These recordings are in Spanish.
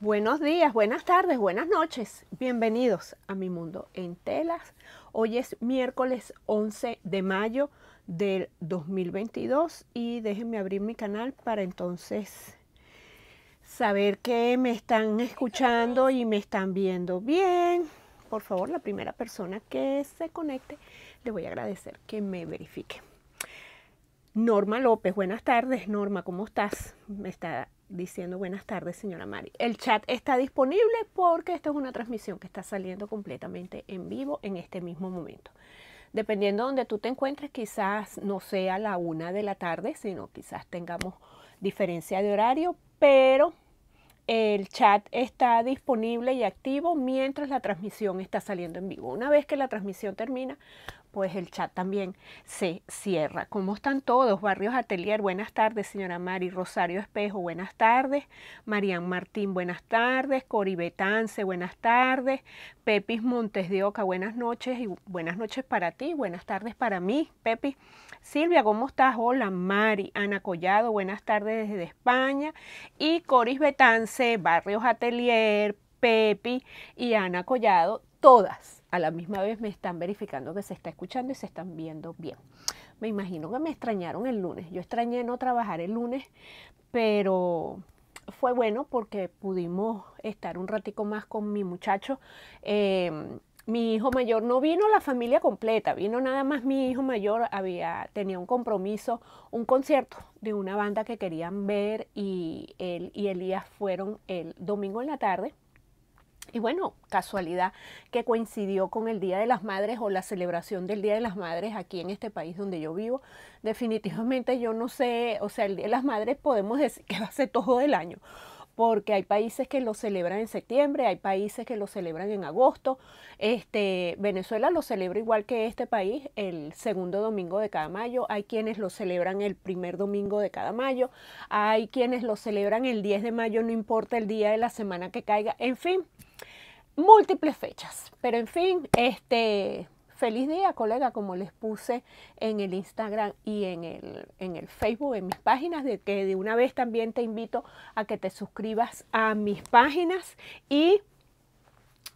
Buenos días, buenas tardes, buenas noches. Bienvenidos a mi mundo en telas. Hoy es miércoles 11 de mayo del 2022 y déjenme abrir mi canal para entonces saber que me están escuchando y me están viendo bien. Por favor, la primera persona que se conecte, le voy a agradecer que me verifique. Norma López, buenas tardes. Norma, ¿cómo estás? Me está diciendo buenas tardes, señora Mari. El chat está disponible porque esta es una transmisión que está saliendo completamente en vivo en este mismo momento. Dependiendo de donde tú te encuentres, quizás no sea la una de la tarde, sino quizás tengamos diferencia de horario, pero el chat está disponible y activo mientras la transmisión está saliendo en vivo. Una vez que la transmisión termina, pues el chat también se cierra. ¿Cómo están todos? Barrios Atelier, buenas tardes, señora Mari. Rosario Espejo, buenas tardes. Marian Martín, buenas tardes. Cori Betance, buenas tardes. Pepis Montes de Oca, buenas noches y buenas noches para ti, buenas tardes para mí, Pepi. Silvia, ¿cómo estás? Hola, Mari. Ana Collado, buenas tardes desde España. Y Coris Betance, Barrios Atelier, Pepi y Ana Collado, todas a la misma vez me están verificando que se está escuchando y se están viendo bien. Me imagino que me extrañaron el lunes. Yo extrañé no trabajar el lunes, pero fue bueno porque pudimos estar un ratico más con mi muchacho. Em, mi hijo mayor no vino la familia completa, vino nada más mi hijo mayor, había, tenía un compromiso, un concierto de una banda que querían ver y él y Elías fueron el domingo en la tarde y bueno, casualidad que coincidió con el Día de las Madres o la celebración del Día de las Madres aquí en este país donde yo vivo. Definitivamente yo no sé, o sea, el Día de las Madres podemos decir que va a ser todo el año, porque hay países que lo celebran en septiembre, hay países que lo celebran en agosto. Este, Venezuela lo celebra igual que este país, el segundo domingo de cada mayo. Hay quienes lo celebran el primer domingo de cada mayo. Hay quienes lo celebran el 10 de mayo, no importa el día de la semana que caiga. En fin, múltiples fechas. Pero en fin, este, Feliz día, colega, como les puse en el Instagram y en el, Facebook, en mis páginas, de que de una vez también te invito a que te suscribas a mis páginas y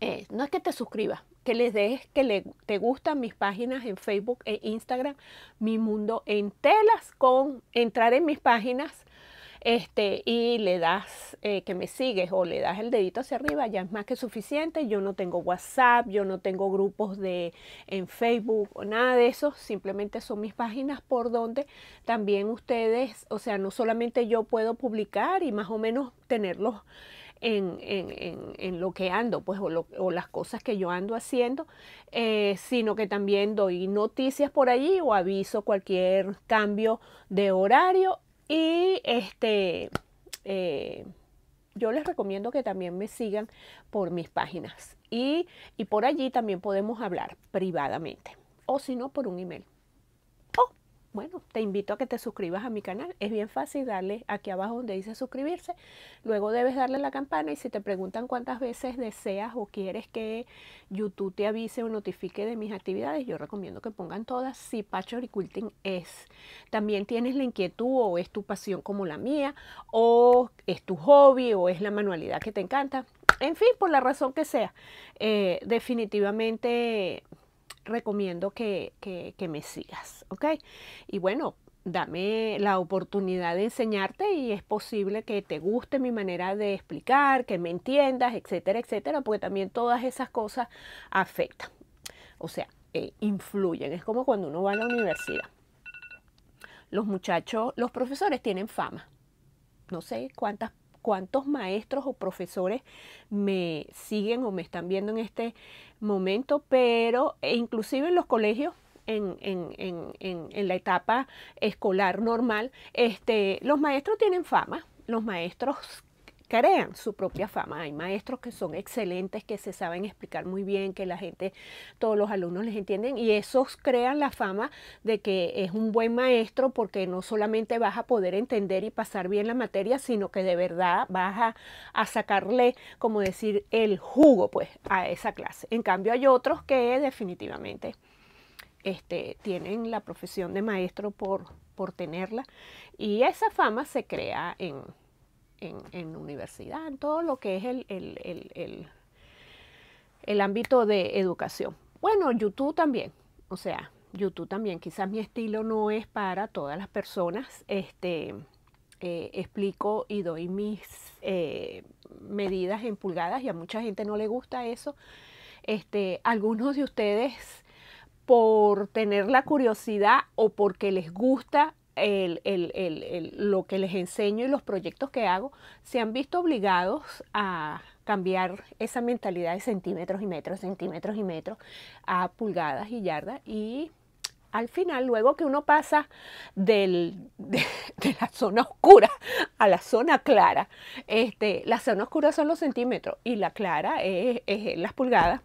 eh, no es que te suscribas, que les dejes que te gustan mis páginas en Facebook e Instagram, Mi Mundo en Telas, con entrar en mis páginas este, y le das eh, que me sigues o le das el dedito hacia arriba, ya es más que suficiente. Yo no tengo WhatsApp, yo no tengo grupos de, en Facebook o nada de eso, simplemente son mis páginas por donde también ustedes, o sea, no solamente yo puedo publicar y más o menos tenerlos en, lo que ando, pues, o, las cosas que yo ando haciendo, eh, sino que también doy noticias por allí o aviso cualquier cambio de horario y este, eh, yo les recomiendo que también me sigan por mis páginas y, y por allí también podemos hablar privadamente o si no por un email bueno, te invito a que te suscribas a mi canal. Es bien fácil darle aquí abajo donde dice suscribirse. Luego debes darle la campana y si te preguntan cuántas veces deseas o quieres que YouTube te avise o notifique de mis actividades, yo recomiendo que pongan todas si quilting es. También tienes la inquietud o es tu pasión como la mía o es tu hobby o es la manualidad que te encanta. En fin, por la razón que sea, eh, definitivamente recomiendo que, que, me sigas, ¿ok? Y bueno, dame la oportunidad de enseñarte y es posible que te guste mi manera de explicar, que me entiendas, etcétera, etcétera, porque también todas esas cosas afectan, o sea, eh, influyen. Es como cuando uno va a la universidad. Los muchachos, los profesores tienen fama. No sé cuántas cuántos maestros o profesores me siguen o me están viendo en este momento, pero e inclusive en los colegios en, en, en, en, la etapa escolar normal, este, los maestros tienen fama, los maestros crean su propia fama. Hay maestros que son excelentes, que se saben explicar muy bien, que la gente, todos los alumnos les entienden y esos crean la fama de que es un buen maestro porque no solamente vas a poder entender y pasar bien la materia, sino que de verdad vas a, sacarle, como decir, el jugo pues a esa clase. En cambio hay otros que definitivamente este, tienen la profesión de maestro por, por tenerla y esa fama se crea en, en, universidad, en todo lo que es el, el, ámbito de educación. Bueno, YouTube también, o sea, YouTube también. Quizás mi estilo no es para todas las personas. Este, eh, explico y doy mis eh, medidas en pulgadas y a mucha gente no le gusta eso. Este, algunos de ustedes por tener la curiosidad o porque les gusta el, lo que les enseño y los proyectos que hago, se han visto obligados a cambiar esa mentalidad de centímetros y metros, centímetros y metros a pulgadas y yardas y al final, luego que uno pasa de, la zona oscura a la zona clara, este, la zona oscura son los centímetros y la clara es, las pulgadas.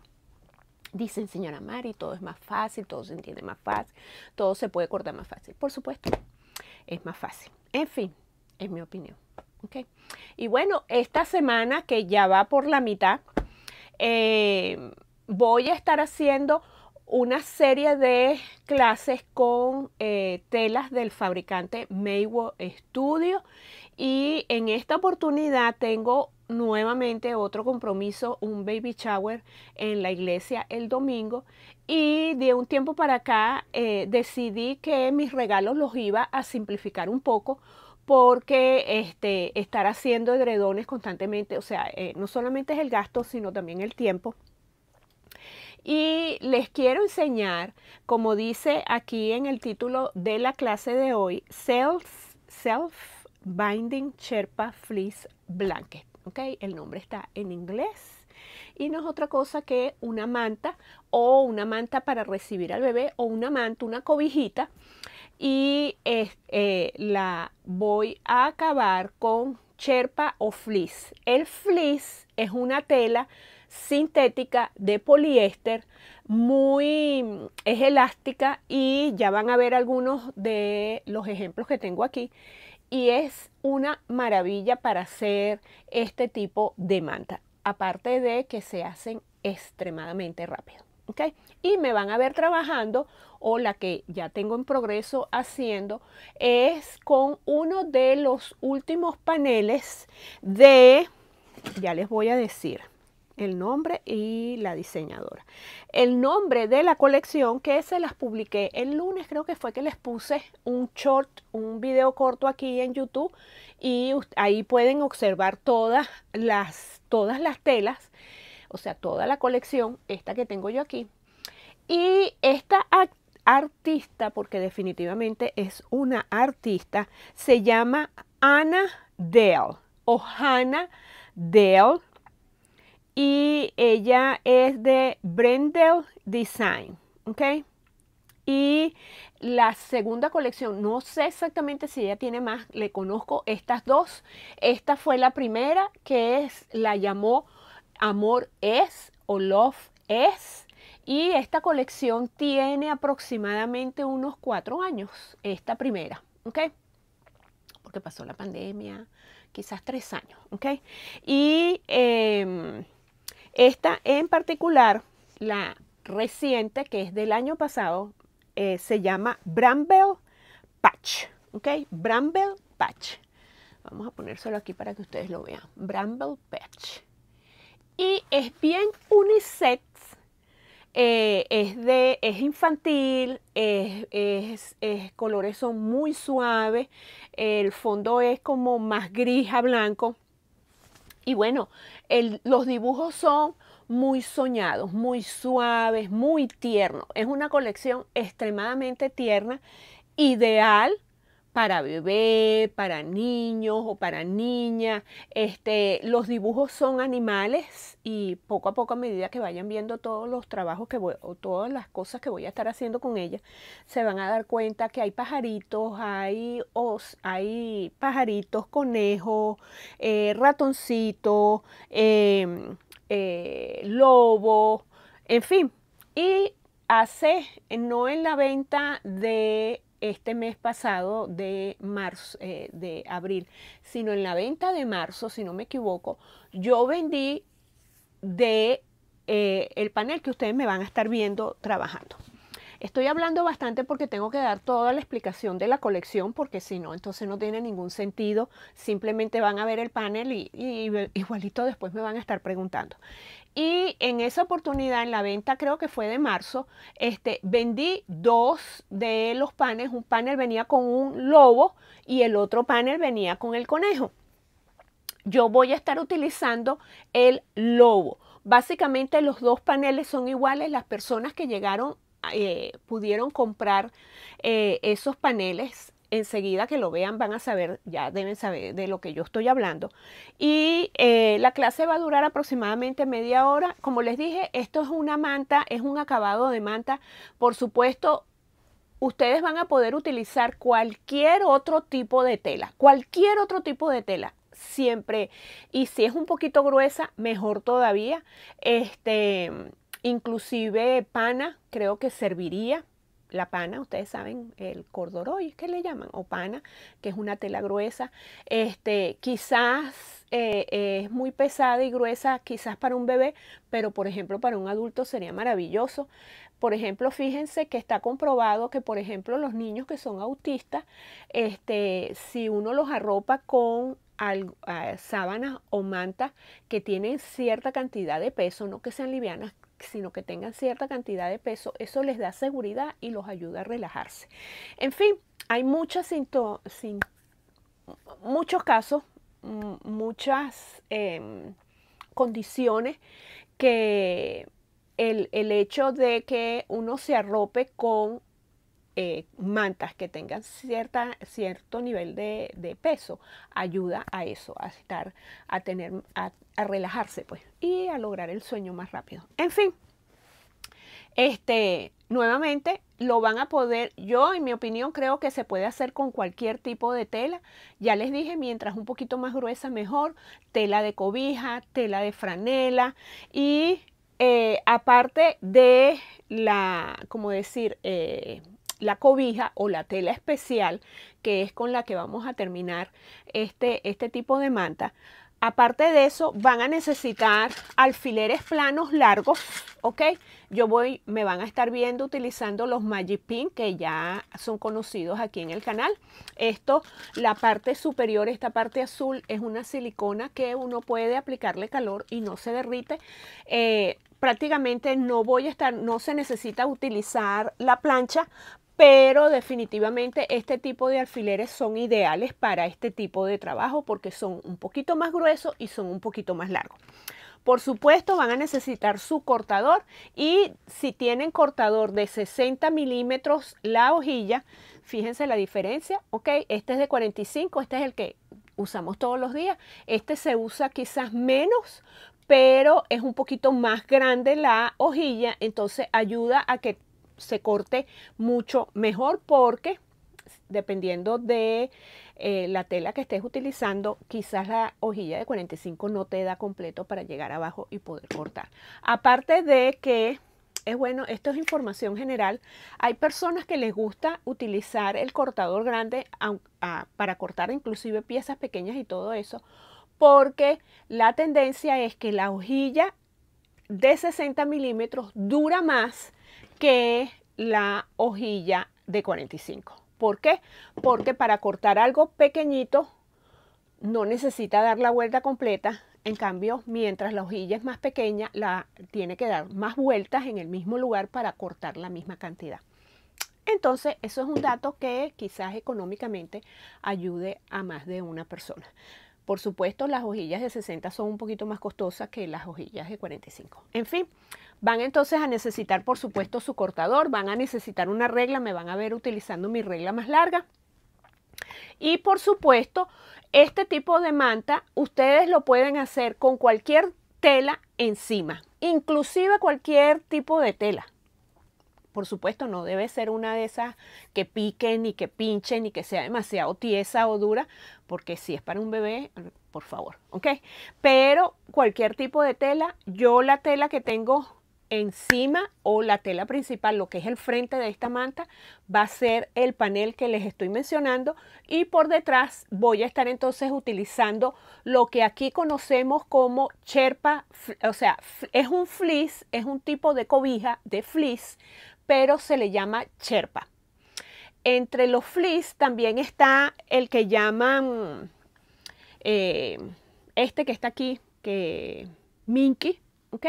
Dicen, señora Mari, todo es más fácil, todo se entiende más fácil, todo se puede cortar más fácil. Por supuesto, es más fácil. En fin, es mi opinión. Y bueno, esta semana que ya va por la mitad, eh, voy a estar haciendo una serie de clases con eh, telas del fabricante Maywo Studio y en esta oportunidad tengo nuevamente otro compromiso, un baby shower en la iglesia el domingo y de un tiempo para acá eh, decidí que mis regalos los iba a simplificar un poco porque este, estar haciendo edredones constantemente, o sea, eh, no solamente es el gasto, sino también el tiempo. Y les quiero enseñar, como dice aquí en el título de la clase de hoy, Self, self Binding Sherpa Fleece Blanket. El nombre está en inglés. Y no es otra cosa que una manta o una manta para recibir al bebé o una manta, una cobijita. Y eh, la voy a acabar con cherpa o flis. El flis es una tela sintética de poliéster, muy es elástica y ya van a ver algunos de los ejemplos que tengo aquí y es una maravilla para hacer este tipo de manta, aparte de que se hacen extremadamente rápido. Y me van a ver trabajando, o la que ya tengo en progreso haciendo, es con uno de los últimos paneles de, ya les voy a decir, el nombre y la diseñadora. El nombre de la colección que se las publiqué el lunes, creo que fue que les puse un short, un video corto aquí en YouTube y ahí pueden observar todas las, todas las telas, o sea, toda la colección, esta que tengo yo aquí. Y esta artista, porque definitivamente es una artista, se llama Anna Dell o Hannah Dell y ella es de Brendel Design, ¿ok? Y la segunda colección, no sé exactamente si ella tiene más, le conozco estas dos. Esta fue la primera que es, la llamó Amor es o Love es. Y esta colección tiene aproximadamente unos cuatro años, esta primera, ¿ok? Porque pasó la pandemia, quizás tres años, ¿ok? Y em, esta en particular, la reciente, que es del año pasado, eh, se llama Bramble Patch. ¿Ok? Bramble Patch. Vamos a ponérselo aquí para que ustedes lo vean. Bramble Patch. Y es bien unisex. Eh, es, de, es infantil, es, es, es, colores son muy suaves, el fondo es como más gris a blanco y bueno, los dibujos son muy soñados, muy suaves, muy tiernos. Es una colección extremadamente tierna, ideal para bebé, para niños o para niñas. Este, los dibujos son animales y poco a poco a medida que vayan viendo todos los trabajos que o todas las cosas que voy a estar haciendo con ella, se van a dar cuenta que hay pajaritos, hay os, hay pajaritos, conejos, eh, ratoncitos, em, eh, lobos, en fin. Y hace, no en la venta de este mes pasado de marzo, eh, de abril, sino en la venta de marzo, si no me equivoco, yo vendí de eh, el panel que ustedes me van a estar viendo trabajando. Estoy hablando bastante porque tengo que dar toda la explicación de la colección, porque si no, entonces no tiene ningún sentido. Simplemente van a ver el panel y igualito después me van a estar preguntando y en esa oportunidad, en la venta creo que fue de marzo, este, vendí dos de los paneles. Un panel venía con un lobo y el otro panel venía con el conejo. Yo voy a estar utilizando el lobo. Básicamente los dos paneles son iguales. Las personas que llegaron eh, pudieron comprar eh, esos paneles enseguida que lo vean van a saber, ya deben saber de lo que yo estoy hablando. Y eh, la clase va a durar aproximadamente media hora. Como les dije, esto es una manta, es un acabado de manta. Por supuesto, ustedes van a poder utilizar cualquier otro tipo de tela, cualquier otro tipo de tela siempre y si es un poquito gruesa mejor todavía este inclusive pana creo que serviría la pana, ustedes saben, el cordoroy, que le llaman, o pana, que es una tela gruesa. Este, quizás eh, es muy pesada y gruesa, quizás para un bebé, pero por ejemplo para un adulto sería maravilloso. Por ejemplo, fíjense que está comprobado que, por ejemplo, los niños que son autistas, este, si uno los arropa con sábanas o mantas que tienen cierta cantidad de peso, no que sean livianas, sino que tengan cierta cantidad de peso, eso les da seguridad y los ayuda a relajarse. En fin, hay muchas muchos casos, mm, muchas em, condiciones que el, el hecho de que uno se arrope con eh, mantas que tengan cierta, cierto nivel de, peso ayuda a eso, a estar, a tener, a, relajarse pues y a lograr el sueño más rápido. En fin, este, nuevamente lo van a poder, yo en mi opinión creo que se puede hacer con cualquier tipo de tela. Ya les dije, mientras un poquito más gruesa mejor, tela de cobija, tela de franela y eh, aparte de la, como decir, eh, la cobija o la tela especial que es con la que vamos a terminar este, este tipo de manta. Aparte de eso, van a necesitar alfileres planos largos, ¿ok? Yo voy, me van a estar viendo utilizando los Magic Pin que ya son conocidos aquí en el canal. Esto, la parte superior, esta parte azul, es una silicona que uno puede aplicarle calor y no se derrite. Eh, prácticamente no voy a estar, no se necesita utilizar la plancha pero definitivamente este tipo de alfileres son ideales para este tipo de trabajo porque son un poquito más gruesos y son un poquito más largos. Por supuesto van a necesitar su cortador y si tienen cortador de 60 milímetros la hojilla, fíjense la diferencia, ok, este es de 45, este es el que usamos todos los días, este se usa quizás menos, pero es un poquito más grande la hojilla, entonces ayuda a que se corte mucho mejor porque dependiendo de eh, la tela que estés utilizando, quizás la hojilla de 45 no te da completo para llegar abajo y poder cortar. Aparte de que es bueno, esto es información general. Hay personas que les gusta utilizar el cortador grande ah, para cortar inclusive piezas pequeñas y todo eso, porque la tendencia es que la hojilla de 60 milímetros dura más que la hojilla de 45. ¿Por qué? Porque para cortar algo pequeñito no necesita dar la vuelta completa. En cambio, mientras la hojilla es más pequeña, la tiene que dar más vueltas en el mismo lugar para cortar la misma cantidad. Entonces, eso es un dato que quizás económicamente ayude a más de una persona. Por supuesto, las hojillas de 60 son un poquito más costosas que las hojillas de 45. En fin, van entonces a necesitar, por supuesto, su cortador, van a necesitar una regla, me van a ver utilizando mi regla más larga. Y por supuesto, este tipo de manta ustedes lo pueden hacer con cualquier tela encima, inclusive cualquier tipo de tela. Por supuesto, no debe ser una de esas que piquen ni que pinchen y que sea demasiado tiesa o dura, porque si es para un bebé, por favor, ¿ok? Pero cualquier tipo de tela, yo la tela que tengo encima o la tela principal, lo que es el frente de esta manta, va a ser el panel que les estoy mencionando y por detrás voy a estar entonces utilizando lo que aquí conocemos como cherpa, o sea, es un fleece, es un tipo de cobija de fleece, pero se le llama cherpa. Entre los fleece también está el que llaman, eh, este que está aquí, que Minky, ¿ok?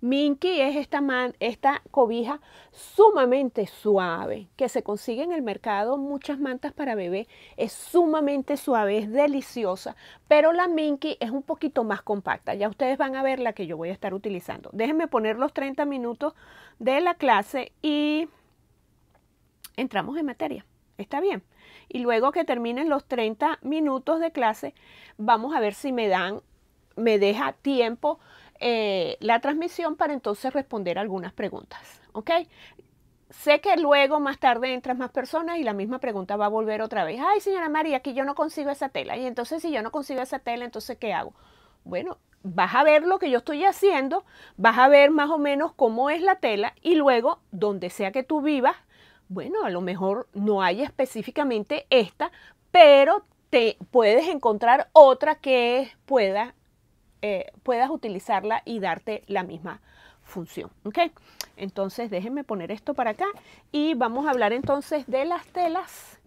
Minky es esta, esta cobija sumamente suave que se consigue en el mercado, muchas mantas para bebé, es sumamente suave, es deliciosa, pero la Minky es un poquito más compacta, ya ustedes van a ver la que yo voy a estar utilizando. Déjenme poner los 30 minutos de la clase y entramos en materia, ¿está bien? Y luego que terminen los 30 minutos de clase, vamos a ver si me dan, me deja tiempo eh, la transmisión para entonces responder algunas preguntas. ¿Ok? sé que luego más tarde entran más personas y la misma pregunta va a volver otra vez. Ay, señora María, aquí yo no consigo esa tela. Y entonces si yo no consigo esa tela, entonces ¿qué hago? Bueno, vas a ver lo que yo estoy haciendo, vas a ver más o menos cómo es la tela y luego, donde sea que tú vivas, bueno, a lo mejor no hay específicamente esta, pero te puedes encontrar otra que pueda eh, puedas utilizarla y darte la misma función. ¿ok? Entonces déjenme poner esto para acá y vamos a hablar entonces de las telas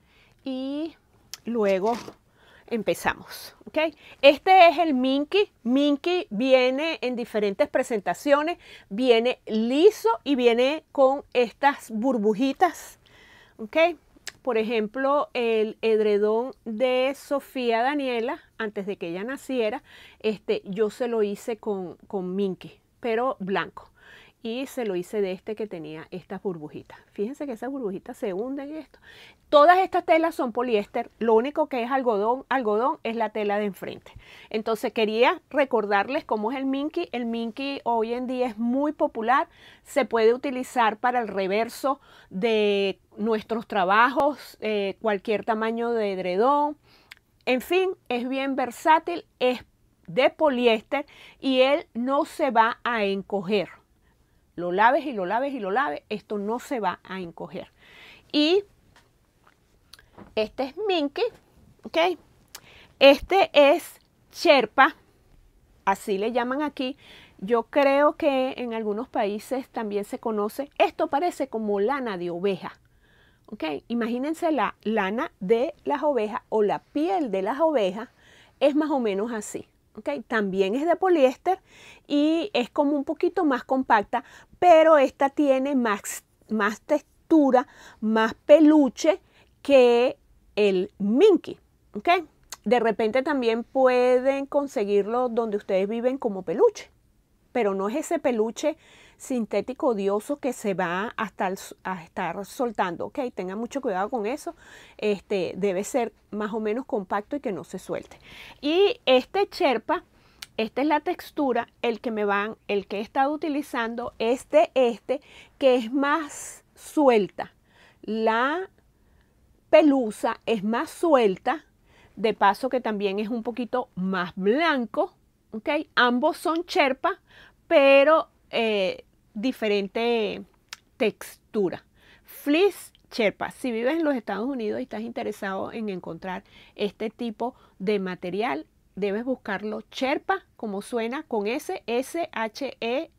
y luego empezamos. ¿ok? Este es el Minky. Minky viene en diferentes presentaciones, viene liso y viene con estas burbujitas. ¿ok? por ejemplo, el edredón de Sofía Daniela, antes de que ella naciera, este, yo se lo hice con, con minke, pero blanco y se lo hice de este que tenía estas burbujitas. Fíjense que esas burbujitas se hunden en esto. Todas estas telas son poliéster, lo único que es algodón, algodón es la tela de enfrente. Entonces quería recordarles cómo es el minky. El minky hoy en día es muy popular, se puede utilizar para el reverso de nuestros trabajos, eh, cualquier tamaño de edredón. En fin, es bien versátil, es de poliéster y él no se va a encoger lo laves y lo laves y lo laves, esto no se va a encoger. Y este es Minky, ¿ok? Este es Sherpa, así le llaman aquí. Yo creo que en algunos países también se conoce, esto parece como lana de oveja. ¿ok? Imagínense la lana de las ovejas o la piel de las ovejas es más o menos así. También es de poliéster y es como un poquito más compacta, pero esta tiene más, más textura, más peluche que el Minky. Okay. De repente también pueden conseguirlo donde ustedes viven como peluche, pero no es ese peluche sintético odioso que se va a estar, a estar soltando. Ok, tengan mucho cuidado con eso. Este, debe ser más o menos compacto y que no se suelte. Y este cherpa, esta es la textura, el que me van, el que he estado utilizando, este, este, que es más suelta. La pelusa es más suelta, de paso que también es un poquito más blanco, ¿ok? Ambos son cherpa, pero eh, diferente textura. Fleece Sherpa. Si vives en los Estados Unidos y estás interesado en encontrar este tipo de material, debes buscarlo Sherpa, como suena, con S, S, H, E,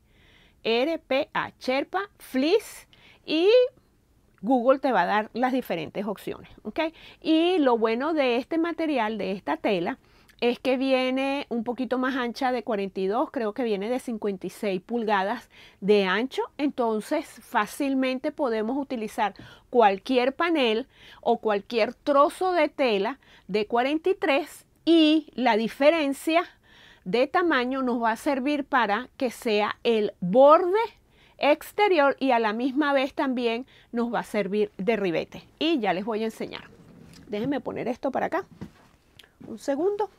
R, P, A. Sherpa, Fleece y Google te va a dar las diferentes opciones. Y lo bueno de este material, de esta tela, es que viene un poquito más ancha de 42, creo que viene de 56 pulgadas de ancho, entonces fácilmente podemos utilizar cualquier panel o cualquier trozo de tela de 43 y la diferencia de tamaño nos va a servir para que sea el borde exterior y a la misma vez también nos va a servir de ribete. Y ya les voy a enseñar. Déjenme poner esto para acá. Un segundo.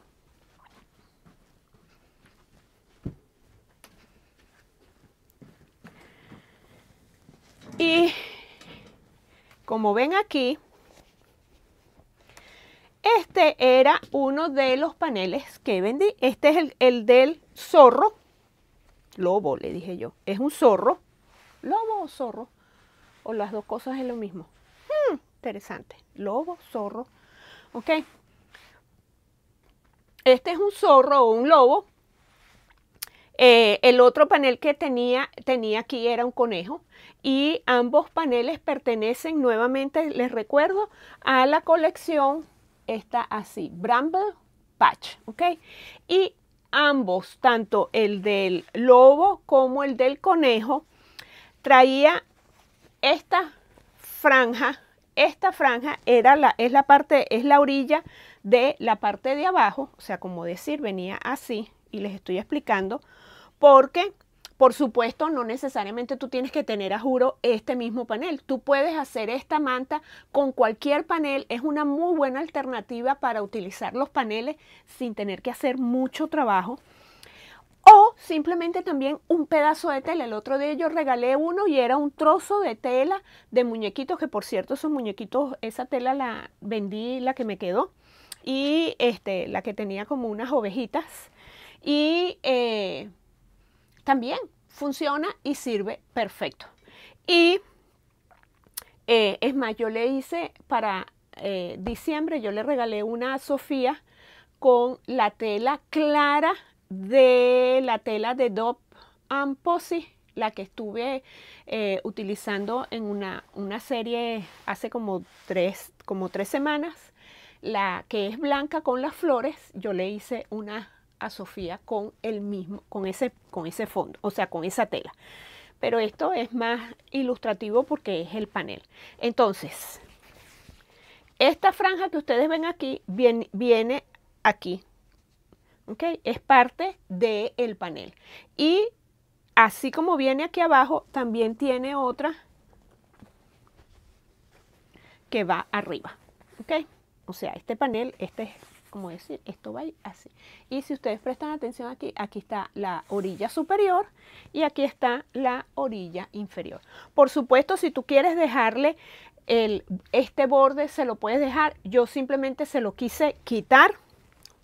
Y como ven aquí, este era uno de los paneles que vendí. Este es el, del zorro. Lobo, le dije yo. Es un zorro. Lobo o zorro. O las dos cosas es lo mismo. Hmm, interesante. Lobo, zorro. Ok. Este es un zorro o un lobo. Eh, el otro panel que tenía, tenía aquí era un conejo y ambos paneles pertenecen nuevamente, les recuerdo, a la colección, está así, Bramble Patch, ¿ok? Y ambos, tanto el del lobo como el del conejo, traía esta franja, esta franja era la, es la parte, es la orilla de la parte de abajo, o sea, como decir, venía así, y les estoy explicando, porque por supuesto, no necesariamente tú tienes que tener a juro este mismo panel. Tú puedes hacer esta manta con cualquier panel. Es una muy buena alternativa para utilizar los paneles sin tener que hacer mucho trabajo. O simplemente también un pedazo de tela. El otro de ellos regalé uno y era un trozo de tela de muñequitos, que por cierto esos muñequitos, esa tela la vendí, la que me quedó, y este, la que tenía como unas ovejitas. Y eh, también funciona y sirve perfecto. Y eh, es más, yo le hice para eh, diciembre, yo le regalé una a Sofía con la tela clara de la tela de Dop and la que estuve eh, utilizando en una, una, serie hace como tres, como tres semanas, la que es blanca con las flores, yo le hice una a Sofía con el mismo, con ese, con ese fondo, o sea, con esa tela. Pero esto es más ilustrativo porque es el panel. Entonces, esta franja que ustedes ven aquí viene, aquí. ¿ok? Es parte del panel. Y así como viene aquí abajo, también tiene otra que va arriba. ¿ok? O sea, este panel, este es como decir, esto va así. Y si ustedes prestan atención aquí, aquí está la orilla superior y aquí está la orilla inferior. Por supuesto, si tú quieres dejarle el, este borde, se lo puedes dejar. Yo simplemente se lo quise quitar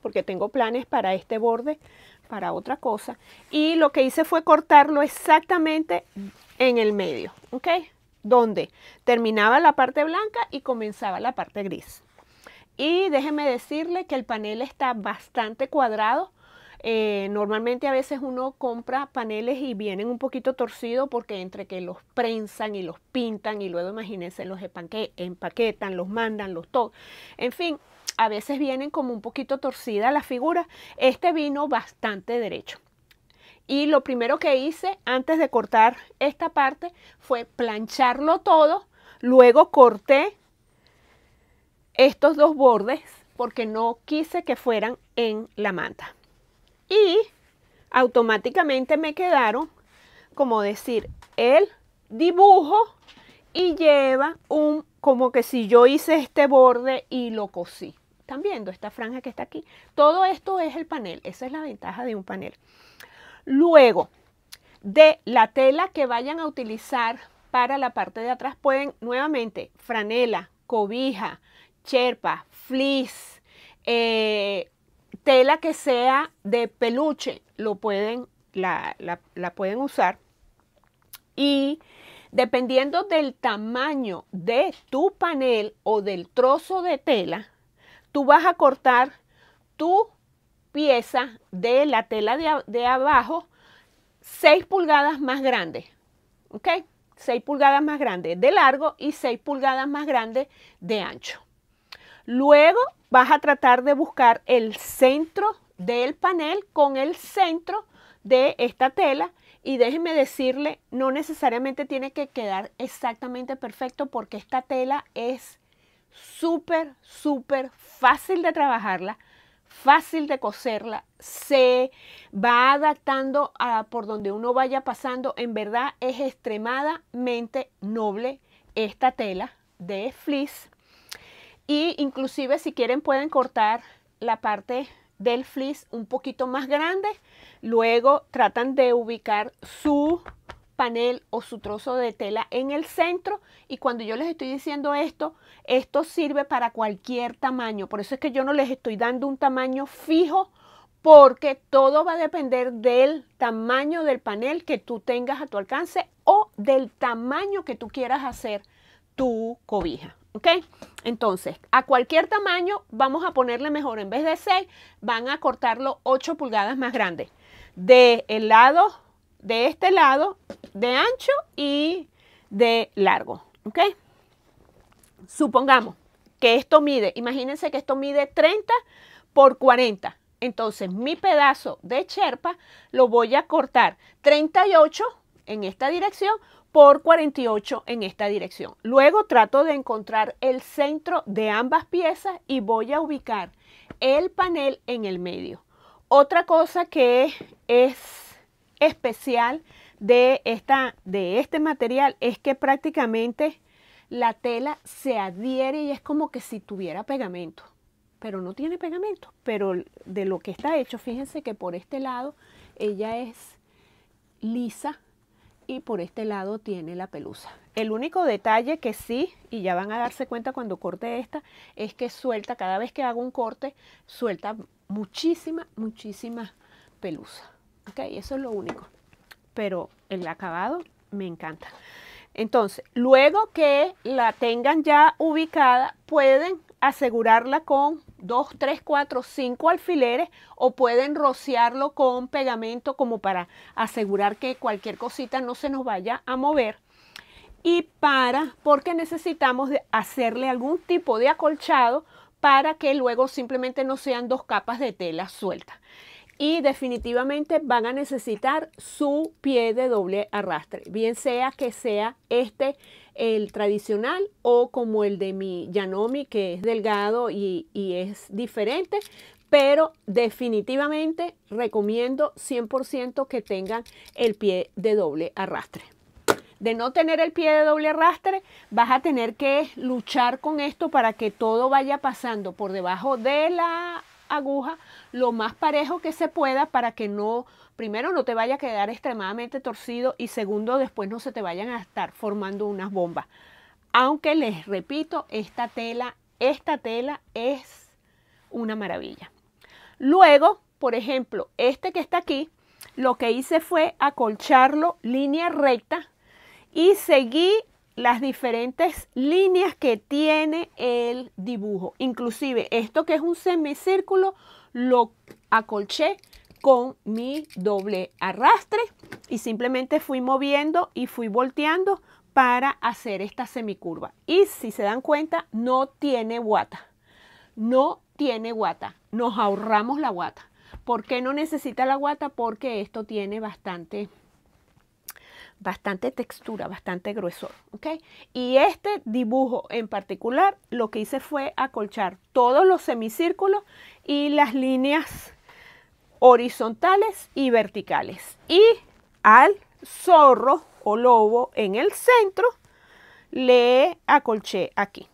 porque tengo planes para este borde, para otra cosa. Y lo que hice fue cortarlo exactamente en el medio, ¿ok? Donde terminaba la parte blanca y comenzaba la parte gris. Y déjeme decirle que el panel está bastante cuadrado. Eh, normalmente a veces uno compra paneles y vienen un poquito torcido porque entre que los prensan y los pintan y luego imagínense los empaquetan, los mandan, los tocan. En fin, a veces vienen como un poquito torcida la figura. Este vino bastante derecho. Y lo primero que hice antes de cortar esta parte fue plancharlo todo, luego corté estos dos bordes porque no quise que fueran en la manta. Y automáticamente me quedaron, como decir, el dibujo y lleva un, como que si yo hice este borde y lo cosí. ¿Están viendo esta franja que está aquí? Todo esto es el panel, esa es la ventaja de un panel. Luego, de la tela que vayan a utilizar para la parte de atrás, pueden nuevamente franela, cobija, cherpa, fleece, eh, tela que sea de peluche, lo pueden, la, pueden usar. Y dependiendo del tamaño de tu panel o del trozo de tela, tú vas a cortar tu pieza de la tela de, abajo 6 pulgadas más grande. ¿Ok? 6 pulgadas más grande de largo y 6 pulgadas más grande de ancho. Luego vas a tratar de buscar el centro del panel con el centro de esta tela y déjenme decirle, no necesariamente tiene que quedar exactamente perfecto porque esta tela es súper, súper fácil de trabajarla, fácil de coserla, se va adaptando a por donde uno vaya pasando. En verdad es extremadamente noble esta tela de fleece y inclusive si quieren pueden cortar la parte del flis un poquito más grande. Luego tratan de ubicar su panel o su trozo de tela en el centro y cuando yo les estoy diciendo esto, esto sirve para cualquier tamaño. Por eso es que yo no les estoy dando un tamaño fijo porque todo va a depender del tamaño del panel que tú tengas a tu alcance o del tamaño que tú quieras hacer tu cobija. ¿Ok? Entonces, a cualquier tamaño vamos a ponerle mejor. En vez de 6, van a cortarlo 8 pulgadas más grande. De el lado, de este lado, de ancho y de largo. ¿Ok? Supongamos que esto mide, imagínense que esto mide 30 por 40. Entonces, mi pedazo de cherpa lo voy a cortar 38 en esta dirección por 48 en esta dirección. Luego trato de encontrar el centro de ambas piezas y voy a ubicar el panel en el medio. Otra cosa que es especial de, esta, de este material es que prácticamente la tela se adhiere y es como que si tuviera pegamento, pero no tiene pegamento, pero de lo que está hecho, fíjense que por este lado ella es lisa, y por este lado tiene la pelusa. El único detalle que sí, y ya van a darse cuenta cuando corte esta, es que suelta, cada vez que hago un corte, suelta muchísima, muchísima pelusa. Ok, eso es lo único. Pero el acabado me encanta. Entonces, luego que la tengan ya ubicada, pueden asegurarla con dos, tres, cuatro, cinco alfileres o pueden rociarlo con pegamento como para asegurar que cualquier cosita no se nos vaya a mover. Y para, porque necesitamos hacerle algún tipo de acolchado para que luego simplemente no sean dos capas de tela suelta. Y definitivamente van a necesitar su pie de doble arrastre, bien sea que sea este el tradicional o como el de mi Yanomi, que es delgado y, es diferente, pero definitivamente recomiendo 100% que tengan el pie de doble arrastre. De no tener el pie de doble arrastre, vas a tener que luchar con esto para que todo vaya pasando por debajo de la aguja lo más parejo que se pueda para que no primero no te vaya a quedar extremadamente torcido y segundo después no se te vayan a estar formando unas bombas. Aunque les repito, esta tela, esta tela es una maravilla. Luego, por ejemplo, este que está aquí, lo que hice fue acolcharlo línea recta y seguí las diferentes líneas que tiene el dibujo. Inclusive esto que es un semicírculo lo acolché con mi doble arrastre y simplemente fui moviendo y fui volteando para hacer esta semicurva. Y si se dan cuenta, no tiene guata. No tiene guata. Nos ahorramos la guata. ¿Por qué no necesita la guata? Porque esto tiene bastante, bastante textura, bastante gruesor. Y este dibujo en particular, lo que hice fue acolchar todos los semicírculos y las líneas horizontales y verticales. Y al zorro o lobo en el centro le acolché aquí.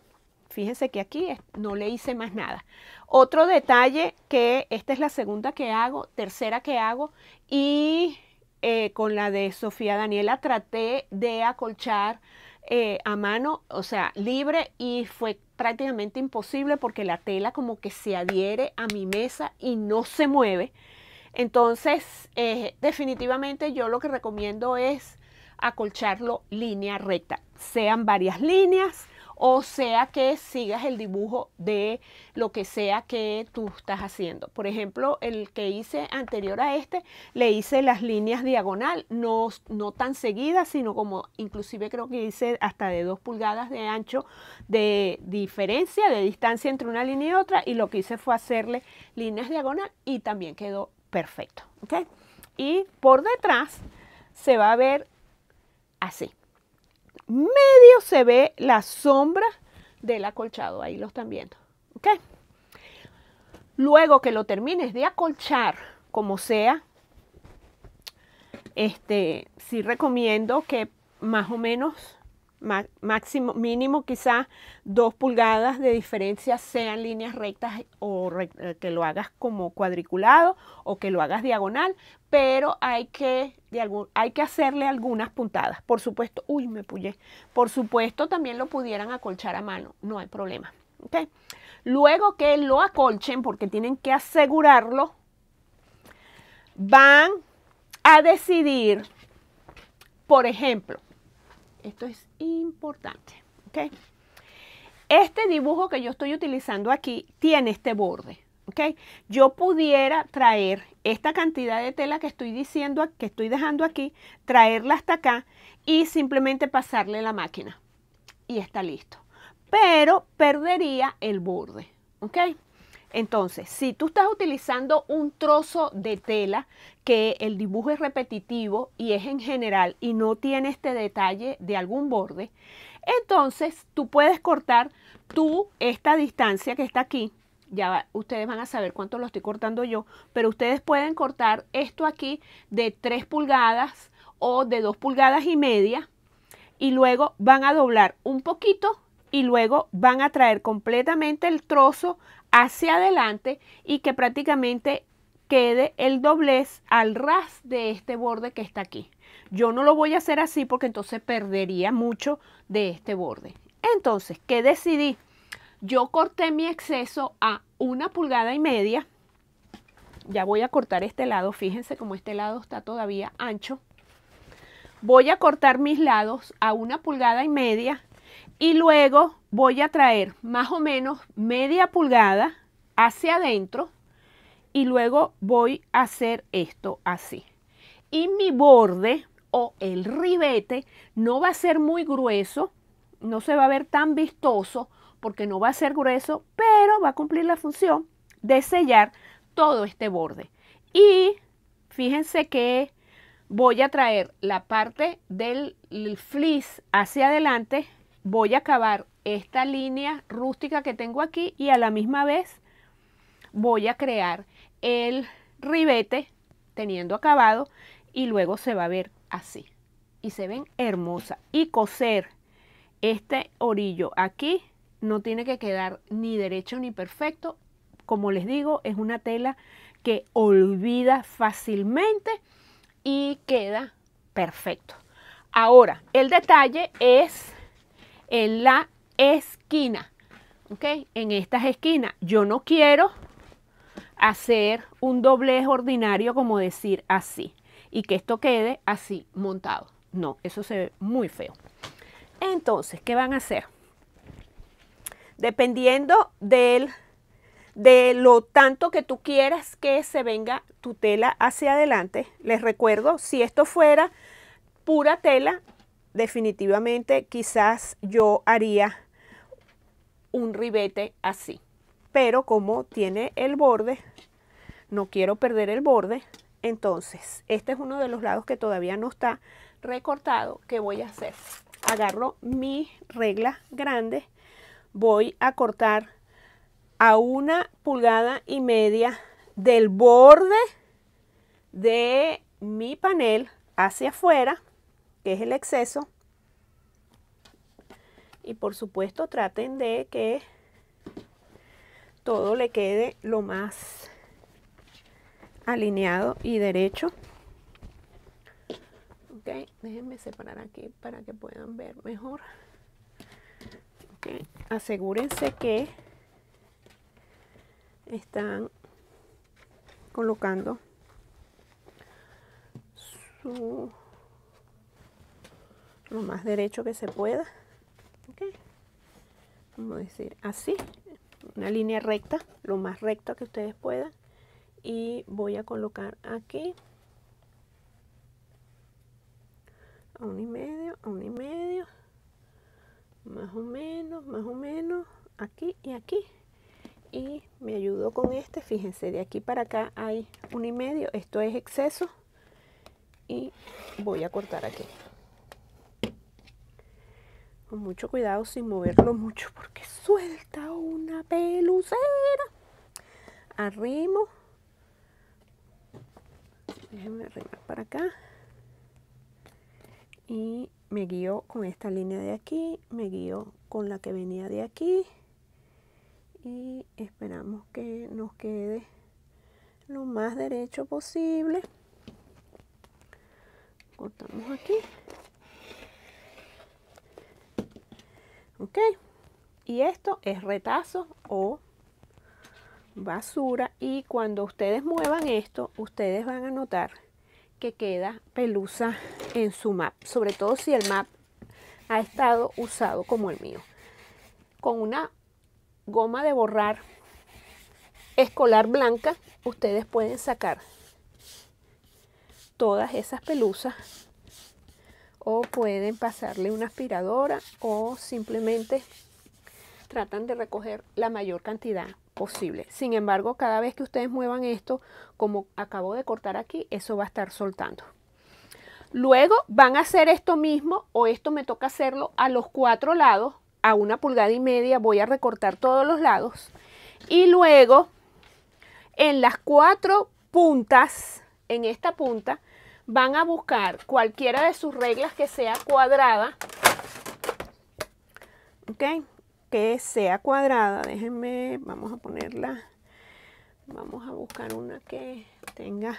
Fíjense que aquí no le hice más nada. Otro detalle que esta es la segunda que hago, tercera que hago y eh, con la de Sofía Daniela traté de acolchar eh, a mano, o sea, libre y fue prácticamente imposible porque la tela como que se adhiere a mi mesa y no se mueve. Entonces, eh, definitivamente yo lo que recomiendo es acolcharlo línea recta, sean varias líneas o sea que sigas el dibujo de lo que sea que tú estás haciendo. Por ejemplo, el que hice anterior a este, le hice las líneas diagonal, no, no tan seguidas, sino como inclusive creo que hice hasta de dos pulgadas de ancho de diferencia, de distancia entre una línea y otra, y lo que hice fue hacerle líneas diagonal y también quedó perfecto. ¿okay? Y por detrás se va a ver así. Medio se ve la sombra del acolchado, ahí lo están viendo. ¿okay? Luego que lo termines de acolchar, como sea, este, sí recomiendo que más o menos máximo, mínimo quizás dos pulgadas de diferencia, sean líneas rectas o eh, que lo hagas como cuadriculado o que lo hagas diagonal, pero hay que, de hay que hacerle algunas puntadas. Por supuesto, uy, me pullé. Por supuesto, también lo pudieran acolchar a mano, no hay problema. Luego que lo acolchen, porque tienen que asegurarlo, van a decidir, por ejemplo, esto es importante, ¿ok? Este dibujo que yo estoy utilizando aquí tiene este borde, ¿ok? Yo pudiera traer esta cantidad de tela que estoy diciendo, que estoy dejando aquí, traerla hasta acá y simplemente pasarle la máquina y está listo. Pero perdería el borde, ¿ok? Entonces, si tú estás utilizando un trozo de tela que el dibujo es repetitivo y es en general y no tiene este detalle de algún borde, entonces tú puedes cortar tú esta distancia que está aquí. Ya ustedes van a saber cuánto lo estoy cortando yo, pero ustedes pueden cortar esto aquí de 3 pulgadas o de 2 pulgadas y media y luego van a doblar un poquito y luego van a traer completamente el trozo hacia adelante y que prácticamente quede el doblez al ras de este borde que está aquí. Yo no lo voy a hacer así porque entonces perdería mucho de este borde. Entonces, ¿qué decidí? Yo corté mi exceso a una pulgada y media. Ya voy a cortar este lado. Fíjense como este lado está todavía ancho. Voy a cortar mis lados a una pulgada y media y luego voy a traer más o menos media pulgada hacia adentro y luego voy a hacer esto así. Y mi borde o el ribete no va a ser muy grueso, no se va a ver tan vistoso porque no va a ser grueso, pero va a cumplir la función de sellar todo este borde. Y fíjense que voy a traer la parte del flis hacia adelante voy a acabar esta línea rústica que tengo aquí y a la misma vez voy a crear el ribete teniendo acabado y luego se va a ver así y se ven hermosas y coser este orillo aquí no tiene que quedar ni derecho ni perfecto como les digo es una tela que olvida fácilmente y queda perfecto ahora el detalle es en la esquina. ¿Ok? En estas esquinas. Yo no quiero hacer un doblez ordinario como decir así y que esto quede así montado. No, eso se ve muy feo. Entonces, ¿qué van a hacer? Dependiendo del, de lo tanto que tú quieras que se venga tu tela hacia adelante, les recuerdo, si esto fuera pura tela, definitivamente quizás yo haría un ribete así. Pero como tiene el borde, no quiero perder el borde, entonces este es uno de los lados que todavía no está recortado. que voy a hacer? Agarro mi regla grande, voy a cortar a una pulgada y media del borde de mi panel hacia afuera es el exceso. Y por supuesto traten de que todo le quede lo más alineado y derecho. Ok, déjenme separar aquí para que puedan ver mejor. Asegúrense que están colocando su lo más derecho que se pueda. Vamos a decir así, una línea recta, lo más recta que ustedes puedan. Y voy a colocar aquí a un y medio, a un y medio, más o menos, más o menos, aquí y aquí. Y me ayudo con este, fíjense, de aquí para acá hay un y medio, esto es exceso. Y voy a cortar aquí con mucho cuidado sin moverlo mucho porque suelta una pelucera. Arrimo. Déjenme arrimar para acá. Y me guío con esta línea de aquí, me guío con la que venía de aquí. Y esperamos que nos quede lo más derecho posible. Cortamos aquí. ¿Ok? Y esto es retazo o basura. Y cuando ustedes muevan esto, ustedes van a notar que queda pelusa en su map. Sobre todo si el map ha estado usado como el mío. Con una goma de borrar escolar blanca, ustedes pueden sacar todas esas pelusas o pueden pasarle una aspiradora o simplemente tratan de recoger la mayor cantidad posible. Sin embargo, cada vez que ustedes muevan esto, como acabo de cortar aquí, eso va a estar soltando. Luego van a hacer esto mismo o esto me toca hacerlo a los cuatro lados, a una pulgada y media, voy a recortar todos los lados. Y luego en las cuatro puntas, en esta punta, van a buscar cualquiera de sus reglas que sea cuadrada. ¿Ok? Que sea cuadrada. Déjenme, vamos a ponerla. Vamos a buscar una que tenga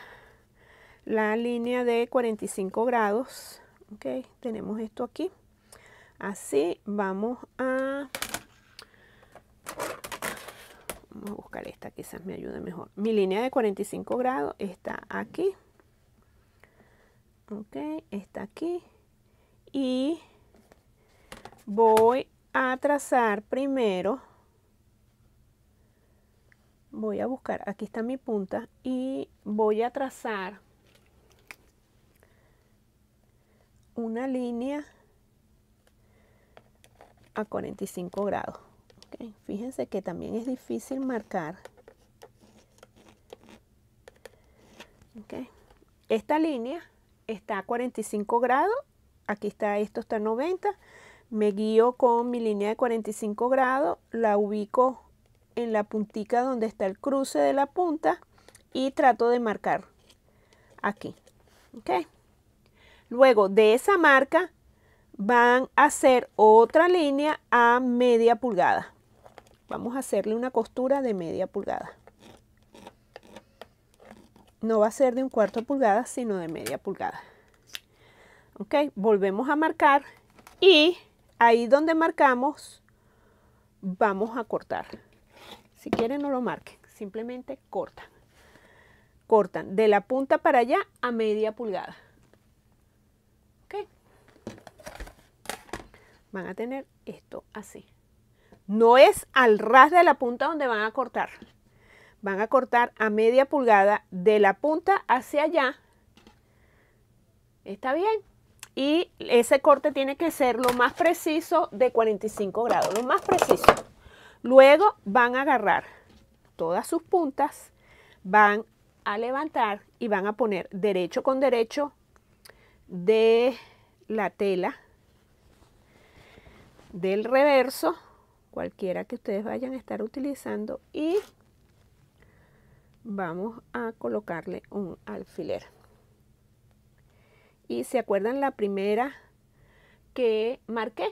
la línea de 45 grados. ¿Ok? Tenemos esto aquí. Así vamos a... Vamos a buscar esta, quizás me ayude mejor. Mi línea de 45 grados está aquí ok está aquí y voy a trazar primero voy a buscar aquí está mi punta y voy a trazar una línea a 45 grados fíjense que también es difícil marcar esta línea está a 45 grados, aquí está, esto está a 90, me guío con mi línea de 45 grados, la ubico en la puntica donde está el cruce de la punta y trato de marcar aquí, Luego de esa marca van a hacer otra línea a media pulgada. Vamos a hacerle una costura de media pulgada no va a ser de un cuarto pulgada, sino de media pulgada. Ok, volvemos a marcar y ahí donde marcamos vamos a cortar. Si quieren no lo marquen, simplemente cortan. Cortan de la punta para allá a media pulgada. Ok. Van a tener esto así. No es al ras de la punta donde van a cortar van a cortar a media pulgada de la punta hacia allá. ¿Está bien? Y ese corte tiene que ser lo más preciso de 45 grados, lo más preciso. Luego van a agarrar todas sus puntas, van a levantar y van a poner derecho con derecho de la tela del reverso, cualquiera que ustedes vayan a estar utilizando y vamos a colocarle un alfiler. Y se acuerdan la primera que marqué,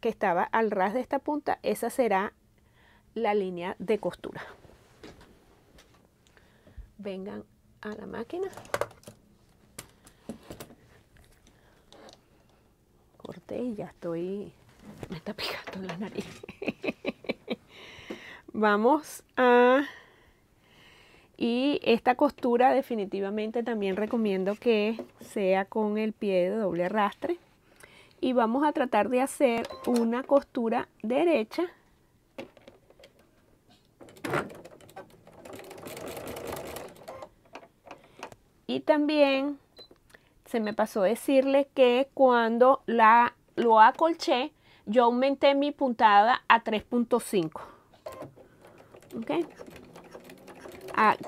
que estaba al ras de esta punta, esa será la línea de costura. Vengan a la máquina. Corté y ya estoy, me está la nariz. vamos a y esta costura definitivamente también recomiendo que sea con el pie de doble arrastre. Y vamos a tratar de hacer una costura derecha. Y también se me pasó decirle que cuando la, lo acolché, yo aumenté mi puntada a 3.5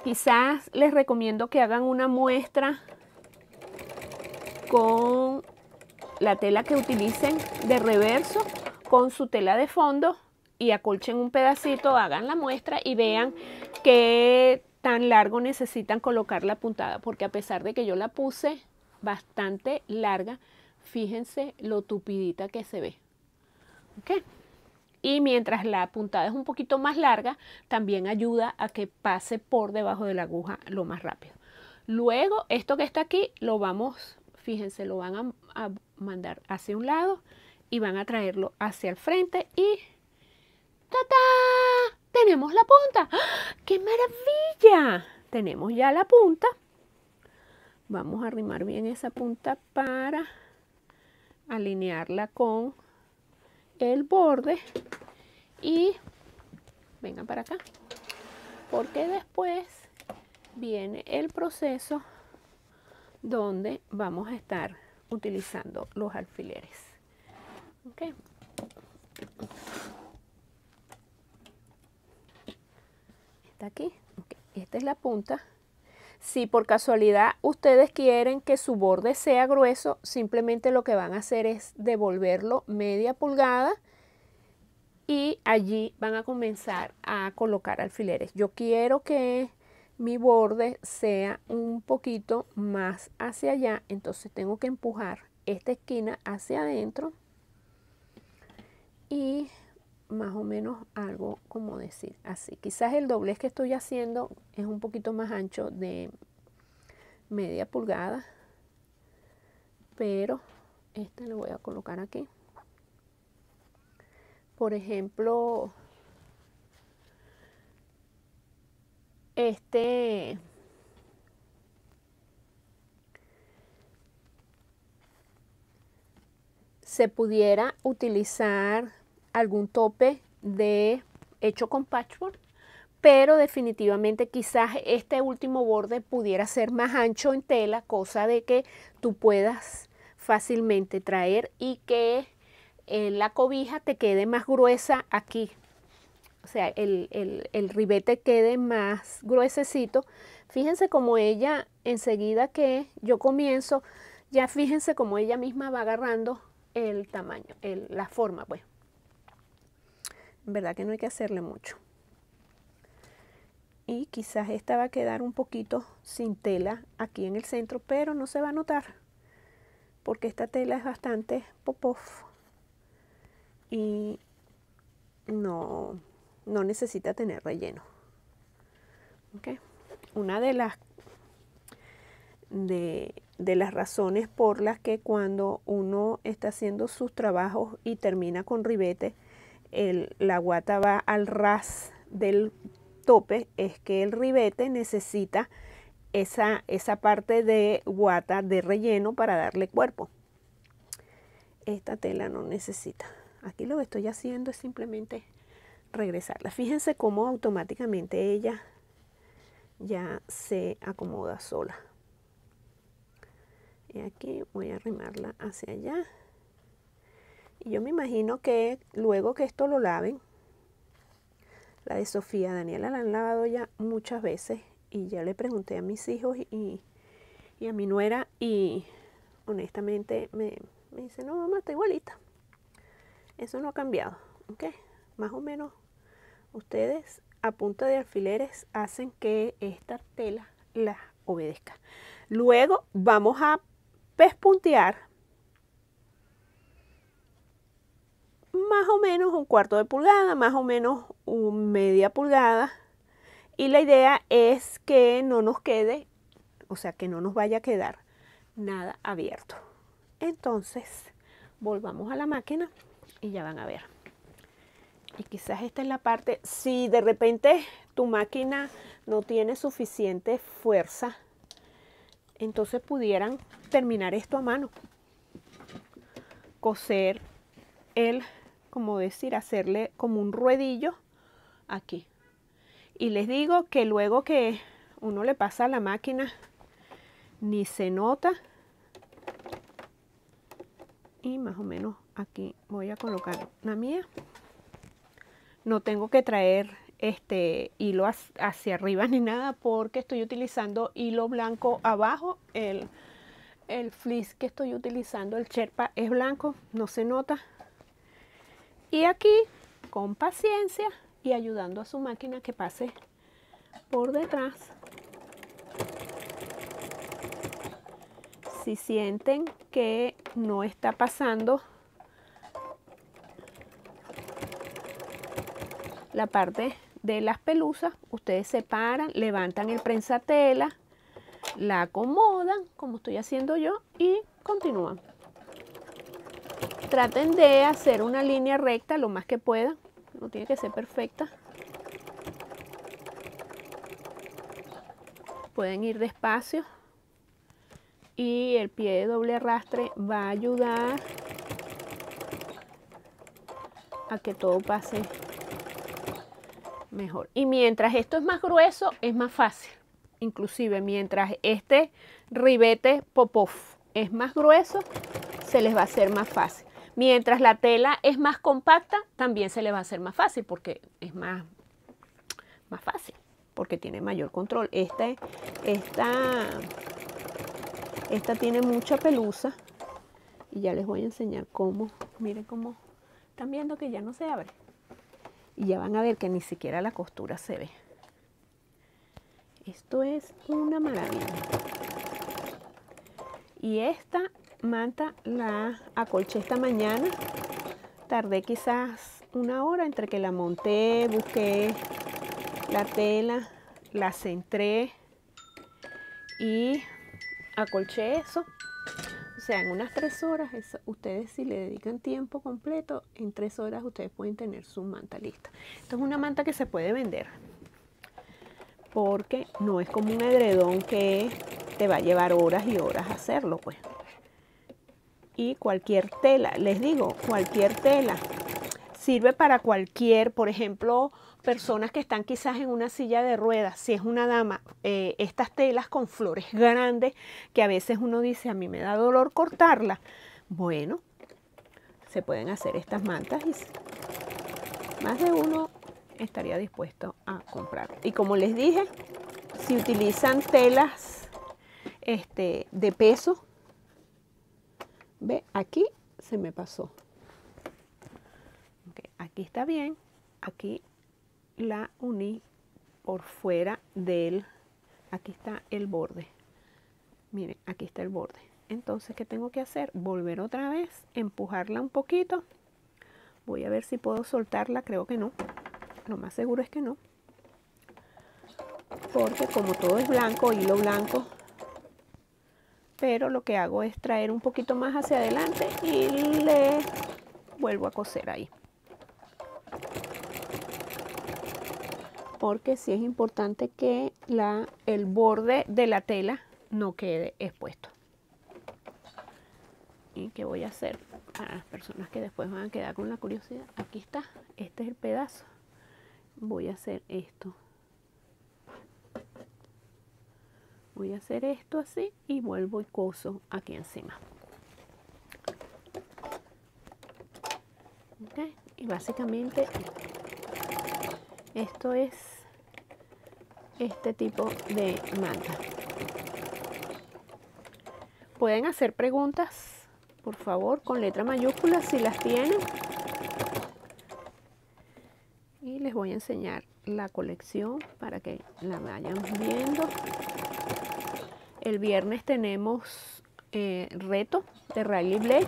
quizás les recomiendo que hagan una muestra con la tela que utilicen de reverso con su tela de fondo y acolchen un pedacito, hagan la muestra y vean qué tan largo necesitan colocar la puntada, porque a pesar de que yo la puse bastante larga, fíjense lo tupidita que se ve y mientras la puntada es un poquito más larga, también ayuda a que pase por debajo de la aguja lo más rápido. Luego, esto que está aquí lo vamos, fíjense, lo van a, mandar hacia un lado y van a traerlo hacia el frente y ¡ta-ta! Tenemos la punta. ¡Ah! ¡Qué maravilla! Tenemos ya la punta. Vamos a arrimar bien esa punta para alinearla con el borde y vengan para acá porque después viene el proceso donde vamos a estar utilizando los alfileres está aquí esta es la punta si por casualidad ustedes quieren que su borde sea grueso, simplemente lo que van a hacer es devolverlo media pulgada y allí van a comenzar a colocar alfileres. Yo quiero que mi borde sea un poquito más hacia allá, entonces tengo que empujar esta esquina hacia adentro y más o menos algo como decir así. Quizás el doblez que estoy haciendo es un poquito más ancho de media pulgada, pero este lo voy a colocar aquí. Por ejemplo, este se pudiera utilizar algún tope de hecho con patchwork, pero definitivamente quizás este último borde pudiera ser más ancho en tela, cosa de que tú puedas fácilmente traer y que en eh, la cobija te quede más gruesa aquí. O sea, el, el, ribete quede más gruesecito. Fíjense como ella, enseguida que yo comienzo, ya fíjense como ella misma va agarrando el tamaño, la forma, Bueno. Pues verdad que no hay que hacerle mucho. Y quizás esta va a quedar un poquito sin tela aquí en el centro, pero no se va a notar porque esta tela es bastante popof y no, no necesita tener relleno. Una de las, de, de las razones por las que cuando uno está haciendo sus trabajos y termina con ribete, la guata va al ras del tope, es que el ribete necesita esa, esa parte de guata de relleno para darle cuerpo. Esta tela no necesita. Aquí lo que estoy haciendo es simplemente regresarla. Fíjense cómo automáticamente ella ya se acomoda sola. Y aquí voy a arrimarla hacia allá yo me imagino que luego que esto lo laven, la de Sofía, Daniela la han lavado ya muchas veces y ya le pregunté a mis hijos y, a mi nuera y honestamente me, me, dice, no mamá, está igualita. Eso no ha cambiado, ¿ok? Más o menos ustedes a punta de alfileres hacen que esta tela la obedezca. Luego vamos a pespuntear más o menos un cuarto de pulgada, más o menos un media pulgada. Y la idea es que no nos quede, o sea, que no nos vaya a quedar nada abierto. Entonces, volvamos a la máquina y ya van a ver. Y quizás esta es la parte, si de repente tu máquina no tiene suficiente fuerza, entonces pudieran terminar esto a mano. Coser el como decir, hacerle como un ruedillo aquí. Y les digo que luego que uno le pasa a la máquina, ni se nota. Y más o menos aquí voy a colocar la mía. No tengo que traer este hilo hacia arriba ni nada porque estoy utilizando hilo blanco abajo. El, el fleece que estoy utilizando, el cherpa, es blanco, no se nota. Y aquí, con paciencia y ayudando a su máquina que pase por detrás. Si sienten que no está pasando la parte de las pelusas, ustedes separan, levantan el prensatela, la acomodan, como estoy haciendo yo, y continúan. Traten de hacer una línea recta lo más que puedan, no tiene que ser perfecta. Pueden ir despacio y el pie de doble arrastre va a ayudar a que todo pase mejor. Y mientras esto es más grueso, es más fácil. Inclusive mientras este ribete Popof es más grueso, se les va a hacer más fácil. Mientras la tela es más compacta, también se le va a hacer más fácil porque es más, más fácil, porque tiene mayor control. Este, esta, esta tiene mucha pelusa y ya les voy a enseñar cómo, miren cómo están viendo que ya no se abre. Y ya van a ver que ni siquiera la costura se ve. Esto es una maravilla. Y esta manta la acolché esta mañana. Tardé quizás una hora entre que la monté, busqué la tela, la centré y acolché eso. O sea, en unas tres horas, ustedes si le dedican tiempo completo, en tres horas ustedes pueden tener su manta lista. Esto es una manta que se puede vender porque no es como un edredón que te va a llevar horas y horas hacerlo, pues y cualquier tela. Les digo, cualquier tela. Sirve para cualquier, por ejemplo, personas que están quizás en una silla de ruedas, si es una dama, eh, estas telas con flores grandes que a veces uno dice, a mí me da dolor cortarla. Bueno, se pueden hacer estas mantas y más de uno estaría dispuesto a comprar. Y como les dije, si utilizan telas este, de peso, ve aquí se me pasó aquí está bien aquí la uní por fuera del aquí está el borde miren aquí está el borde entonces qué tengo que hacer volver otra vez empujarla un poquito voy a ver si puedo soltarla creo que no lo más seguro es que no porque como todo es blanco hilo blanco pero lo que hago es traer un poquito más hacia adelante y le vuelvo a coser ahí porque sí es importante que el borde de la tela no quede expuesto y qué voy a hacer para las personas que después van a quedar con la curiosidad aquí está este es el pedazo voy a hacer esto voy a hacer esto así y vuelvo y coso aquí encima y básicamente esto es este tipo de manta. pueden hacer preguntas por favor con letra mayúscula si las tienen y les voy a enseñar la colección para que la vayan viendo el viernes tenemos eh, reto de Rally Blade.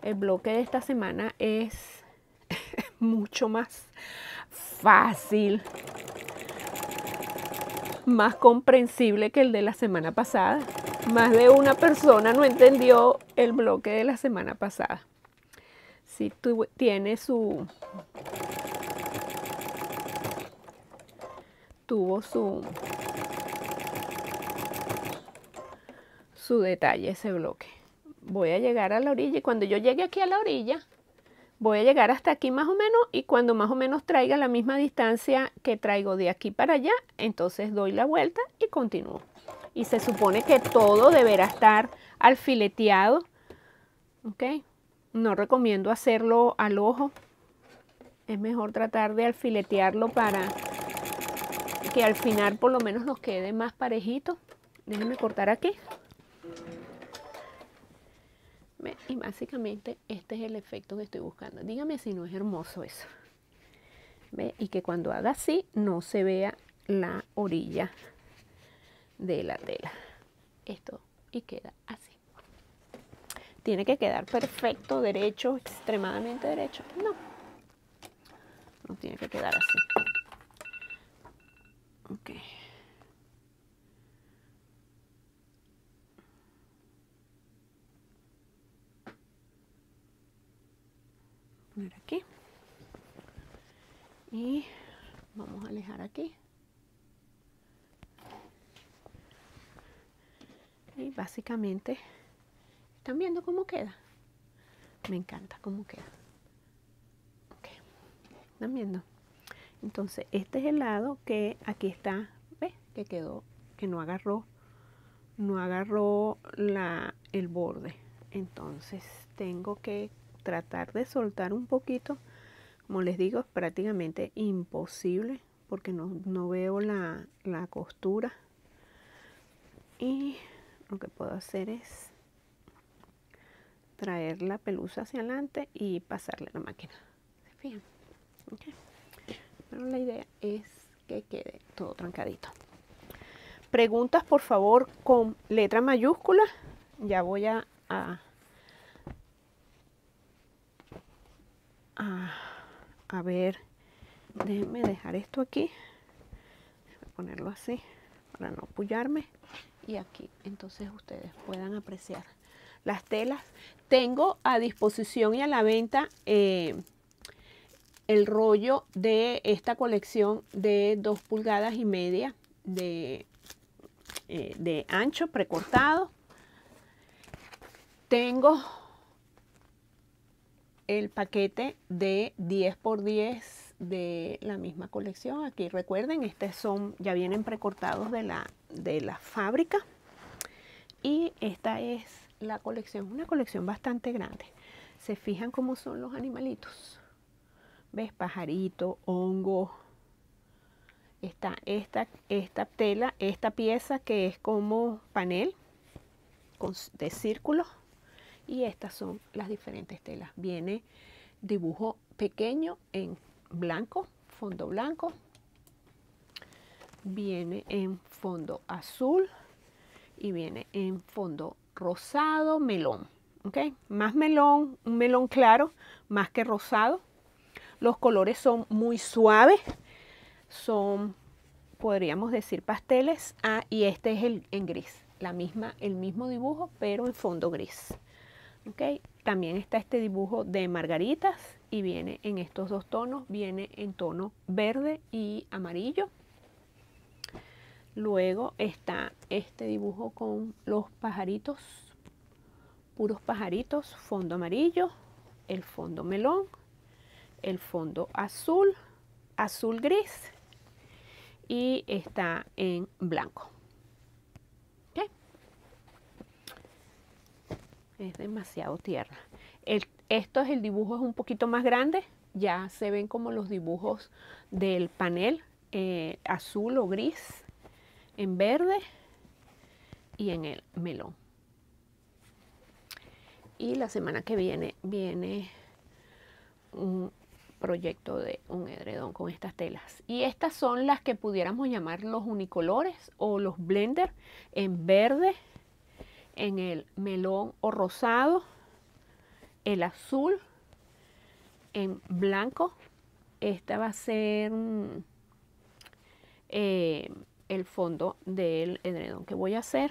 El bloque de esta semana es mucho más fácil, más comprensible que el de la semana pasada. Más de una persona no entendió el bloque de la semana pasada. Si tú tienes su... Tuvo su su detalle ese bloque. Voy a llegar a la orilla y cuando yo llegue aquí a la orilla, voy a llegar hasta aquí más o menos y cuando más o menos traiga la misma distancia que traigo de aquí para allá, entonces doy la vuelta y continúo. Y se supone que todo deberá estar alfileteado, ¿ok? No recomiendo hacerlo al ojo, es mejor tratar de alfiletearlo para que al final por lo menos nos quede más parejito. Déjenme cortar aquí. Y básicamente este es el efecto que estoy buscando. Dígame si no es hermoso eso. ¿Ve? Y que cuando haga así no se vea la orilla de la tela. Esto y queda así. ¿Tiene que quedar perfecto, derecho, extremadamente derecho? No. No tiene que quedar así. y vamos a alejar aquí y básicamente están viendo cómo queda me encanta cómo queda están viendo entonces este es el lado que aquí está ¿ves? que quedó que no agarró no agarró la, el borde entonces tengo que tratar de soltar un poquito como les digo, es prácticamente imposible porque no, veo la, costura. Y lo que puedo hacer es traer la pelusa hacia adelante y pasarle la máquina. Pero la idea es que quede todo trancadito. Preguntas, por favor, con letra mayúscula. Ya voy a, a, a a ver déjenme dejar esto aquí Voy a ponerlo así para no apoyarme y aquí entonces ustedes puedan apreciar las telas tengo a disposición y a la venta eh, el rollo de esta colección de 2 pulgadas y media de, eh, de ancho precortado tengo el paquete de 10 por 10 de la misma colección. Aquí recuerden, estos son, ya vienen precortados de la, de la fábrica. Y esta es la colección, una colección bastante grande. Se fijan cómo son los animalitos. ¿Ves? Pajarito, hongo. Está esta, esta tela, esta pieza que es como panel de círculos y estas son las diferentes telas. Viene dibujo pequeño en blanco, fondo blanco. Viene en fondo azul y viene en fondo rosado melón. Más melón, un melón claro, más que rosado. Los colores son muy suaves, son, podríamos decir, pasteles. Ah, y este es el en gris, la misma, el mismo dibujo, pero en fondo gris. También está este dibujo de margaritas y viene en estos dos tonos, viene en tono verde y amarillo. Luego está este dibujo con los pajaritos, puros pajaritos, fondo amarillo, el fondo melón, el fondo azul, azul gris y está en blanco. es demasiado tierra. esto es el dibujo es un poquito más grande, ya se ven como los dibujos del panel eh, azul o gris, en verde y en el melón. Y la semana que viene viene un proyecto de un edredón con estas telas. Y estas son las que pudiéramos llamar los unicolores o los blender en verde, en el melón o rosado, el azul, en blanco. Esta va a ser mm, eh, el fondo del edredón que voy a hacer.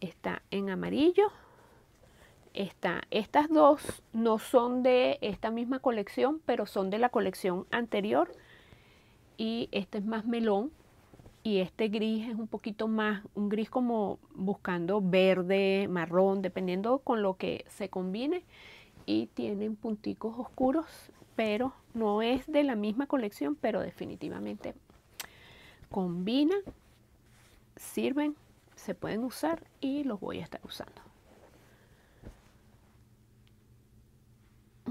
Está en amarillo. Está, estas dos no son de esta misma colección, pero son de la colección anterior. Y este es más melón y este gris es un poquito más, un gris como buscando verde, marrón, dependiendo con lo que se combine. Y tienen punticos oscuros, pero no es de la misma colección, pero definitivamente combina, sirven, se pueden usar y los voy a estar usando.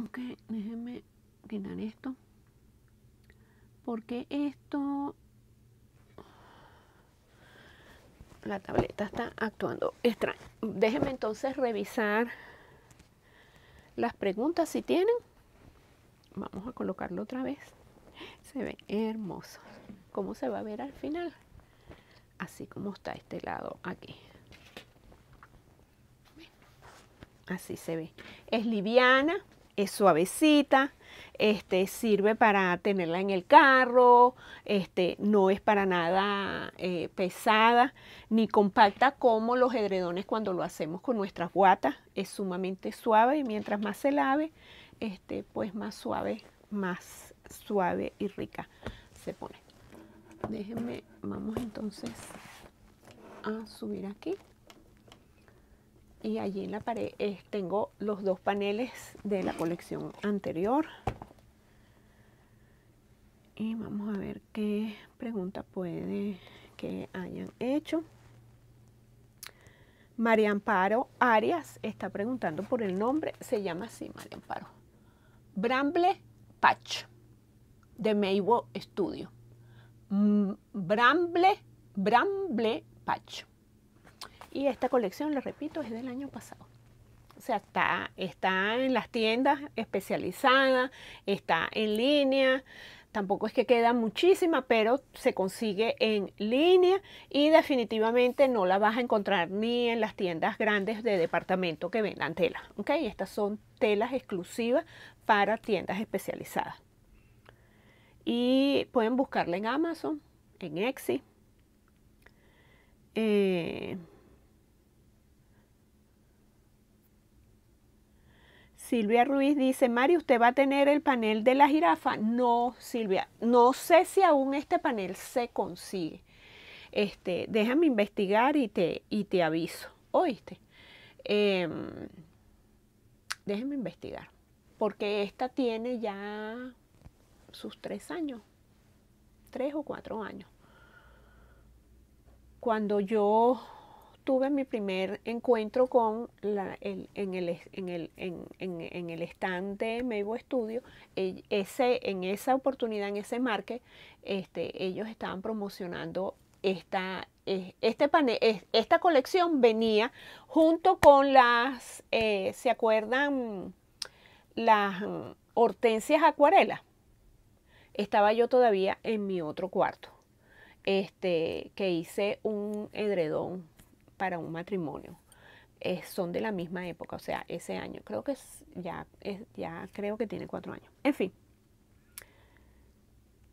Ok, déjenme llenar esto. Porque esto la tableta está actuando extraño. Déjenme entonces revisar las preguntas si tienen. Vamos a colocarlo otra vez. Se ve hermoso. ¿Cómo se va a ver al final? Así como está este lado aquí. Así se ve. Es liviana, es suavecita, este, sirve para tenerla en el carro, este, no es para nada eh, pesada ni compacta como los edredones cuando lo hacemos con nuestras guatas, es sumamente suave y mientras más se lave, este, pues más suave, más suave y rica se pone. Déjenme, vamos entonces a subir aquí y allí en la pared eh, tengo los dos paneles de la colección anterior. Y vamos a ver qué pregunta puede que hayan hecho. María Amparo Arias está preguntando por el nombre. Se llama así, María Amparo. Bramble Patch de Maywo Studio. Bramble, Bramble Patch. Y esta colección, les repito, es del año pasado. O sea, está, está en las tiendas especializadas, está en línea. Tampoco es que queda muchísima, pero se consigue en línea y definitivamente no la vas a encontrar ni en las tiendas grandes de departamento que vendan telas. ¿ok? Estas son telas exclusivas para tiendas especializadas. Y pueden buscarla en Amazon, en Etsy. Eh, Silvia Ruiz dice, Mari, ¿usted va a tener el panel de la jirafa? No, Silvia, no sé si aún este panel se consigue. Este, déjame investigar y te, y te aviso, ¿oíste? Em, déjame investigar, porque esta tiene ya sus tres años, tres o cuatro años. Cuando yo tuve mi primer encuentro con la, el, en, el, en, el, en, stand de Meibo Studio, e, ese, en esa oportunidad, en ese marque, este, ellos estaban promocionando esta, este panel, esta colección venía junto con las, eh, ¿se acuerdan? Las hortensias acuarelas. Estaba yo todavía en mi otro cuarto, este, que hice un edredón para un matrimonio. Eh, son de la misma época, o sea, ese año. Creo que ya, ya creo que tiene cuatro años. En fin.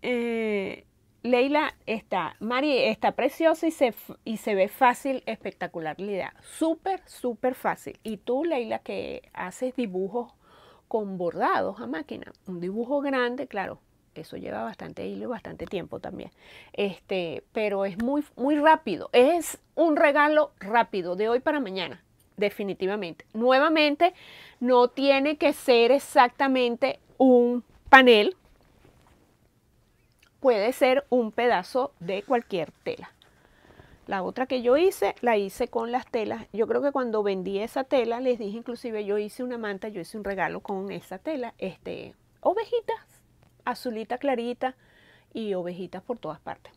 Eh, Leila está, Mari está preciosa y se, y se ve fácil, espectacularidad. Súper, súper fácil. Y tú, Leila, que haces dibujos con bordados a máquina, un dibujo grande, claro, eso lleva bastante hilo y bastante tiempo también. Este, pero es muy, muy rápido. Es un regalo rápido de hoy para mañana, definitivamente. Nuevamente, no tiene que ser exactamente un panel. Puede ser un pedazo de cualquier tela. La otra que yo hice, la hice con las telas. Yo creo que cuando vendí esa tela, les dije inclusive, yo hice una manta, yo hice un regalo con esa tela, este, ovejitas azulita clarita y ovejitas por todas partes.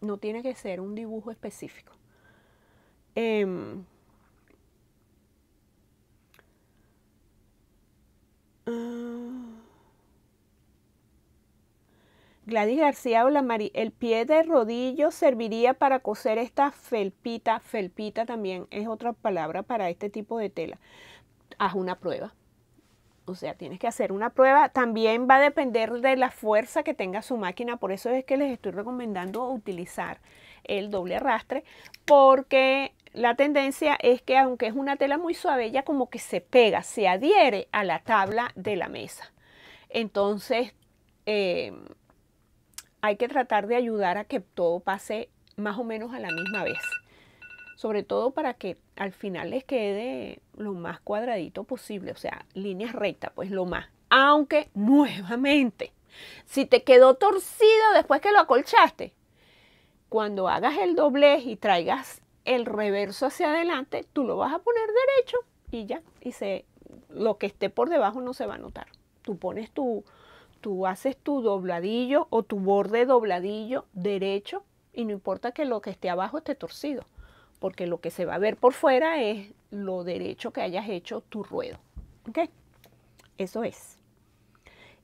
No tiene que ser un dibujo específico. Em, ah, Gladys García hola la María, el pie de rodillo serviría para coser esta felpita. Felpita también es otra palabra para este tipo de tela. Haz una prueba o sea, tienes que hacer una prueba. También va a depender de la fuerza que tenga su máquina. Por eso es que les estoy recomendando utilizar el doble arrastre. Porque la tendencia es que aunque es una tela muy suave, ya como que se pega, se adhiere a la tabla de la mesa. Entonces, eh, hay que tratar de ayudar a que todo pase más o menos a la misma vez sobre todo para que al final les quede lo más cuadradito posible, o sea, líneas rectas, pues lo más. Aunque nuevamente, si te quedó torcido después que lo acolchaste, cuando hagas el doblez y traigas el reverso hacia adelante, tú lo vas a poner derecho y ya, y lo que esté por debajo no se va a notar. Tú pones tu, tú haces tu dobladillo o tu borde dobladillo derecho y no importa que lo que esté abajo esté torcido porque lo que se va a ver por fuera es lo derecho que hayas hecho tu ruedo. ¿Ok? Eso es.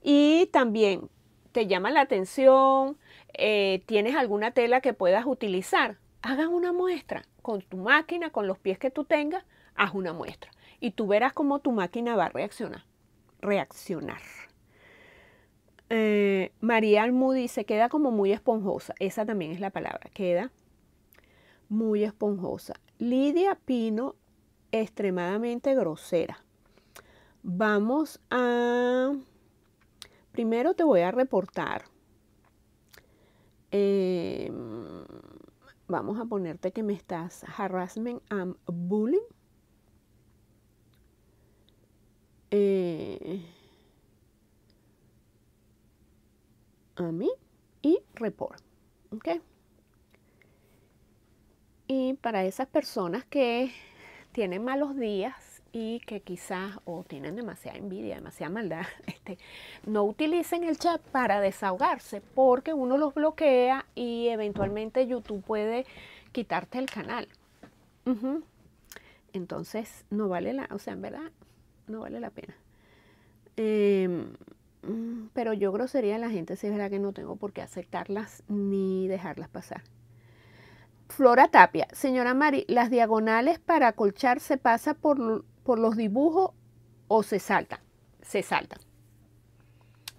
Y también te llama la atención, eh, tienes alguna tela que puedas utilizar, Haga una muestra con tu máquina, con los pies que tú tengas, haz una muestra y tú verás cómo tu máquina va a reaccionar. Reaccionar. Eh, María Almudí dice, queda como muy esponjosa. Esa también es la palabra, queda muy esponjosa. Lidia Pino, extremadamente grosera. Vamos a... Primero te voy a reportar. Em, vamos a ponerte que me estás harassment and bullying. Eh, a mí y report. ¿Ok? Y para esas personas que tienen malos días y que quizás o tienen demasiada envidia, demasiada maldad, este, no utilicen el chat para desahogarse porque uno los bloquea y eventualmente YouTube puede quitarte el canal. Entonces no vale la, o sea, en verdad no vale la pena. Em, mm, pero yo grosería a la gente, si es verdad que no tengo por qué aceptarlas ni dejarlas pasar. Flora Tapia, señora Mari, las diagonales para acolchar se pasa por, por los dibujos o se saltan. Se saltan.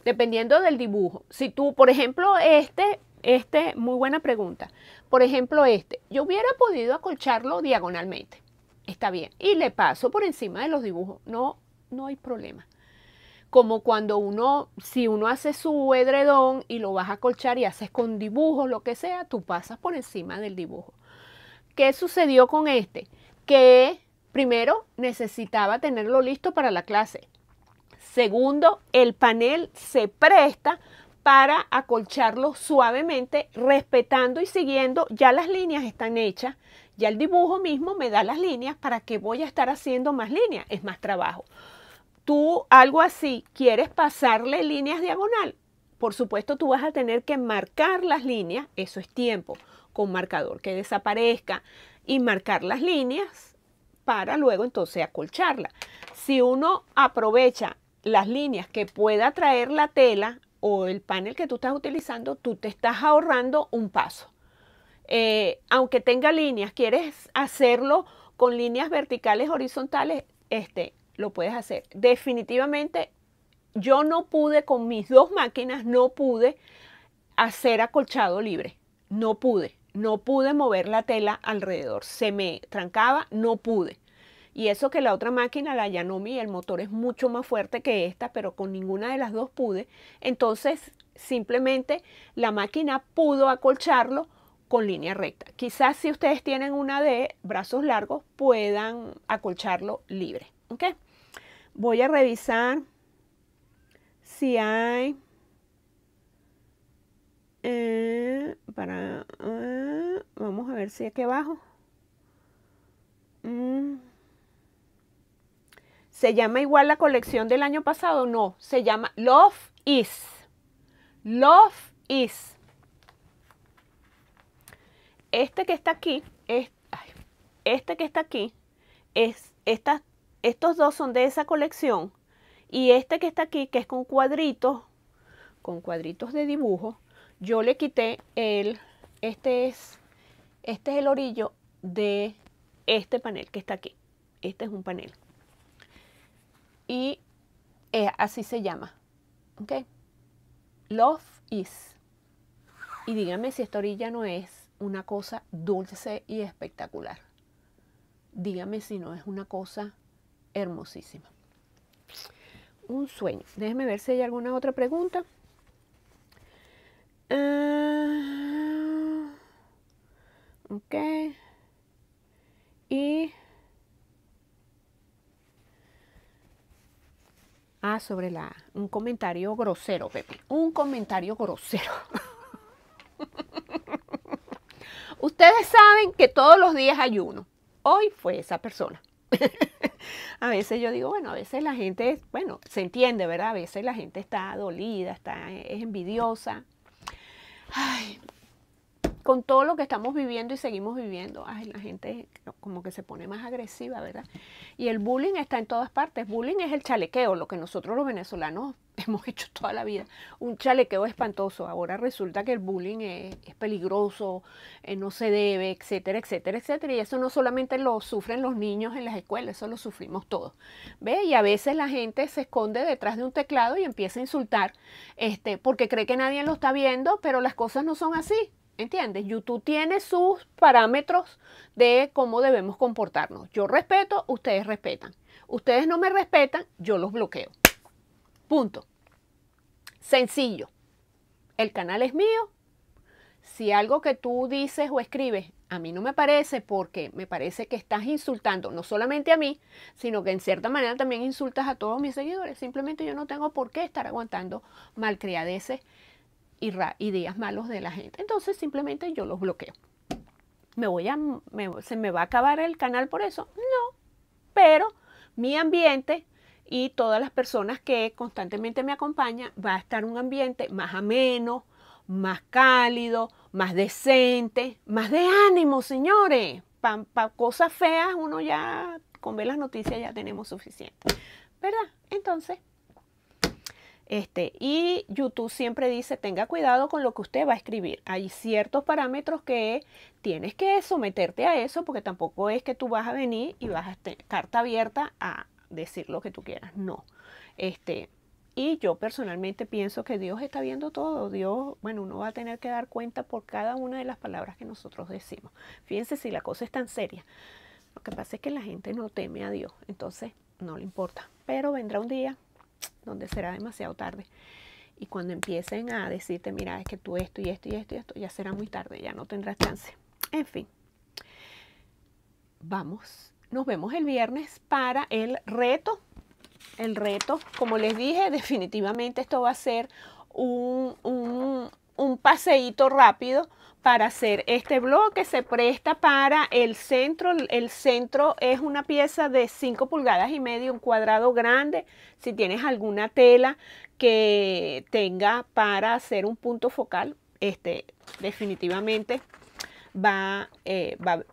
Dependiendo del dibujo. Si tú, por ejemplo, este, este, muy buena pregunta. Por ejemplo, este, yo hubiera podido acolcharlo diagonalmente. Está bien. Y le paso por encima de los dibujos. No, no hay problema como cuando uno, si uno hace su edredón y lo vas a acolchar y haces con dibujos, lo que sea, tú pasas por encima del dibujo. ¿Qué sucedió con este? Que primero necesitaba tenerlo listo para la clase. Segundo, el panel se presta para acolcharlo suavemente, respetando y siguiendo, ya las líneas están hechas, ya el dibujo mismo me da las líneas, ¿para que voy a estar haciendo más líneas? Es más trabajo tú algo así quieres pasarle líneas diagonal, por supuesto tú vas a tener que marcar las líneas, eso es tiempo, con marcador que desaparezca y marcar las líneas para luego entonces acolcharla. Si uno aprovecha las líneas que pueda traer la tela o el panel que tú estás utilizando, tú te estás ahorrando un paso. Eh, aunque tenga líneas, quieres hacerlo con líneas verticales, horizontales, este, lo puedes hacer. Definitivamente yo no pude con mis dos máquinas, no pude hacer acolchado libre, no pude, no pude mover la tela alrededor, se me trancaba, no pude. Y eso que la otra máquina, la Yanomi, el motor es mucho más fuerte que esta, pero con ninguna de las dos pude. Entonces, simplemente la máquina pudo acolcharlo con línea recta. Quizás si ustedes tienen una de brazos largos, puedan acolcharlo libre. ¿Ok? Voy a revisar si hay... Eh, para... Ah, vamos a ver si aquí abajo. Mm. ¿Se llama igual la colección del año pasado? No, se llama Love Is. Love Is. Este que está aquí, es, este que está aquí, es, esta, estos dos son de esa colección. Y este que está aquí, que es con cuadritos, con cuadritos de dibujo, yo le quité el, este es, este es el orillo de este panel que está aquí. Este es un panel. Y eh, así se llama. ¿Ok? Love is. Y dígame si esta orilla no es una cosa dulce y espectacular. Dígame si no es una cosa hermosísima. Un sueño. Déjeme ver si hay alguna otra pregunta. Ah, ok. Y... Ah, sobre la... Un comentario grosero, Pepe. Un comentario grosero. Ustedes saben que todos los días hay uno. Hoy fue esa persona. a veces yo digo, bueno, a veces la gente, bueno, se entiende, ¿verdad? A veces la gente está dolida, está, es envidiosa. Ay, con todo lo que estamos viviendo y seguimos viviendo, ay, la gente como que se pone más agresiva, ¿verdad? Y el bullying está en todas partes. Bullying es el chalequeo, lo que nosotros los venezolanos hemos hecho toda la vida. Un chalequeo espantoso. Ahora resulta que el bullying es, peligroso, eh, no se debe, etcétera, etcétera, etcétera. Y eso no solamente lo sufren los niños en las escuelas, eso lo sufrimos todos. ¿Ve? Y a veces la gente se esconde detrás de un teclado y empieza a insultar este, porque cree que nadie lo está viendo, pero las cosas no son así. ¿Entiendes? YouTube tiene sus parámetros de cómo debemos comportarnos. Yo respeto, ustedes respetan. Ustedes no me respetan, yo los bloqueo. Punto. Sencillo. El canal es mío. Si algo que tú dices o escribes a mí no me parece porque me parece que estás insultando no solamente a mí, sino que en cierta manera también insultas a todos mis seguidores. Simplemente yo no tengo por qué estar aguantando malcriadeces y ideas malos de la gente. Entonces simplemente yo los bloqueo. ¿Me voy a, ¿Se me va a acabar el canal por eso? No, pero mi ambiente y todas las personas que constantemente me acompañan va a estar un ambiente más ameno, más cálido, más decente, más de ánimo, señores. Para cosas feas uno ya con ver las noticias ya tenemos suficiente, ¿verdad? Entonces, este, y YouTube siempre dice, tenga cuidado con lo que usted va a escribir. Hay ciertos parámetros que tienes que someterte a eso porque tampoco es que tú vas a venir y vas a estar carta abierta a decir lo que tú quieras. No. Este, y yo personalmente pienso que Dios está viendo todo. Dios, bueno, uno va a tener que dar cuenta por cada una de las palabras que nosotros decimos. Fíjense si la cosa es tan seria. Lo que pasa es que la gente no teme a Dios, entonces no le importa. Pero vendrá un día donde será demasiado tarde. Y cuando empiecen a decirte, mira, es que tú esto y esto y esto y esto, ya será muy tarde, ya no tendrás chance. En fin, vamos, nos vemos el viernes para el reto. El reto, como les dije, definitivamente esto va a ser un, un, un paseíto rápido para hacer este bloque, se presta para el centro, el centro es una pieza de 5 pulgadas y medio, un cuadrado grande, si tienes alguna tela que tenga para hacer un punto focal, este definitivamente eh, Va,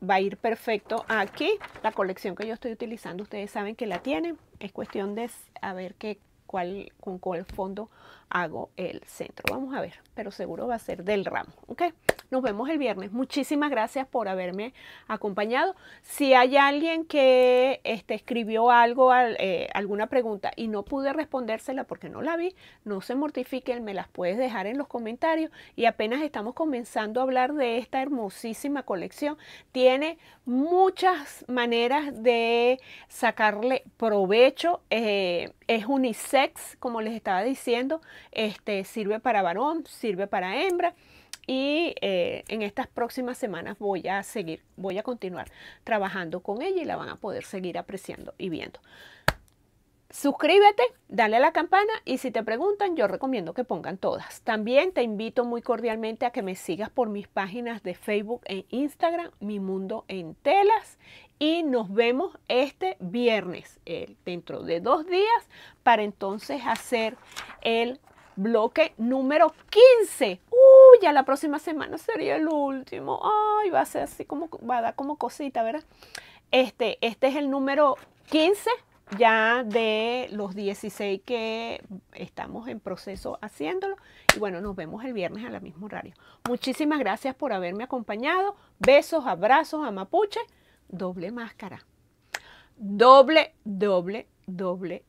va, a ir perfecto aquí. La colección que yo estoy utilizando, ustedes saben que la tienen. Es cuestión de saber qué, cuál, con cuál fondo hago el centro. Vamos a ver, pero seguro va a ser del ramo, ¿ok? Nos vemos el viernes. Muchísimas gracias por haberme acompañado. Si hay alguien que este, escribió algo, eh, alguna pregunta y no pude respondérsela porque no la vi, no se mortifiquen, me las puedes dejar en los comentarios. Y apenas estamos comenzando a hablar de esta hermosísima colección. Tiene muchas maneras de sacarle provecho. Eh, es unisex, como les estaba diciendo. Este, sirve para varón, sirve para hembra. Y eh, en estas próximas semanas voy a seguir, voy a continuar trabajando con ella y la van a poder seguir apreciando y viendo. Suscríbete, dale a la campana y si te preguntan, yo recomiendo que pongan todas. También te invito muy cordialmente a que me sigas por mis páginas de Facebook e Instagram, Mi Mundo en Telas. Y nos vemos este viernes, eh, dentro de dos días, para entonces hacer el bloque número 15. ¡Uy! Ya la próxima semana sería el último. Ay, va a ser así como, va a dar como cosita, ¿verdad? Este, este es el número 15 ya de los 16 que estamos en proceso haciéndolo. Y bueno, nos vemos el viernes a la misma horario. Muchísimas gracias por haberme acompañado. Besos, abrazos a Mapuche. Doble máscara. Doble, doble, doble,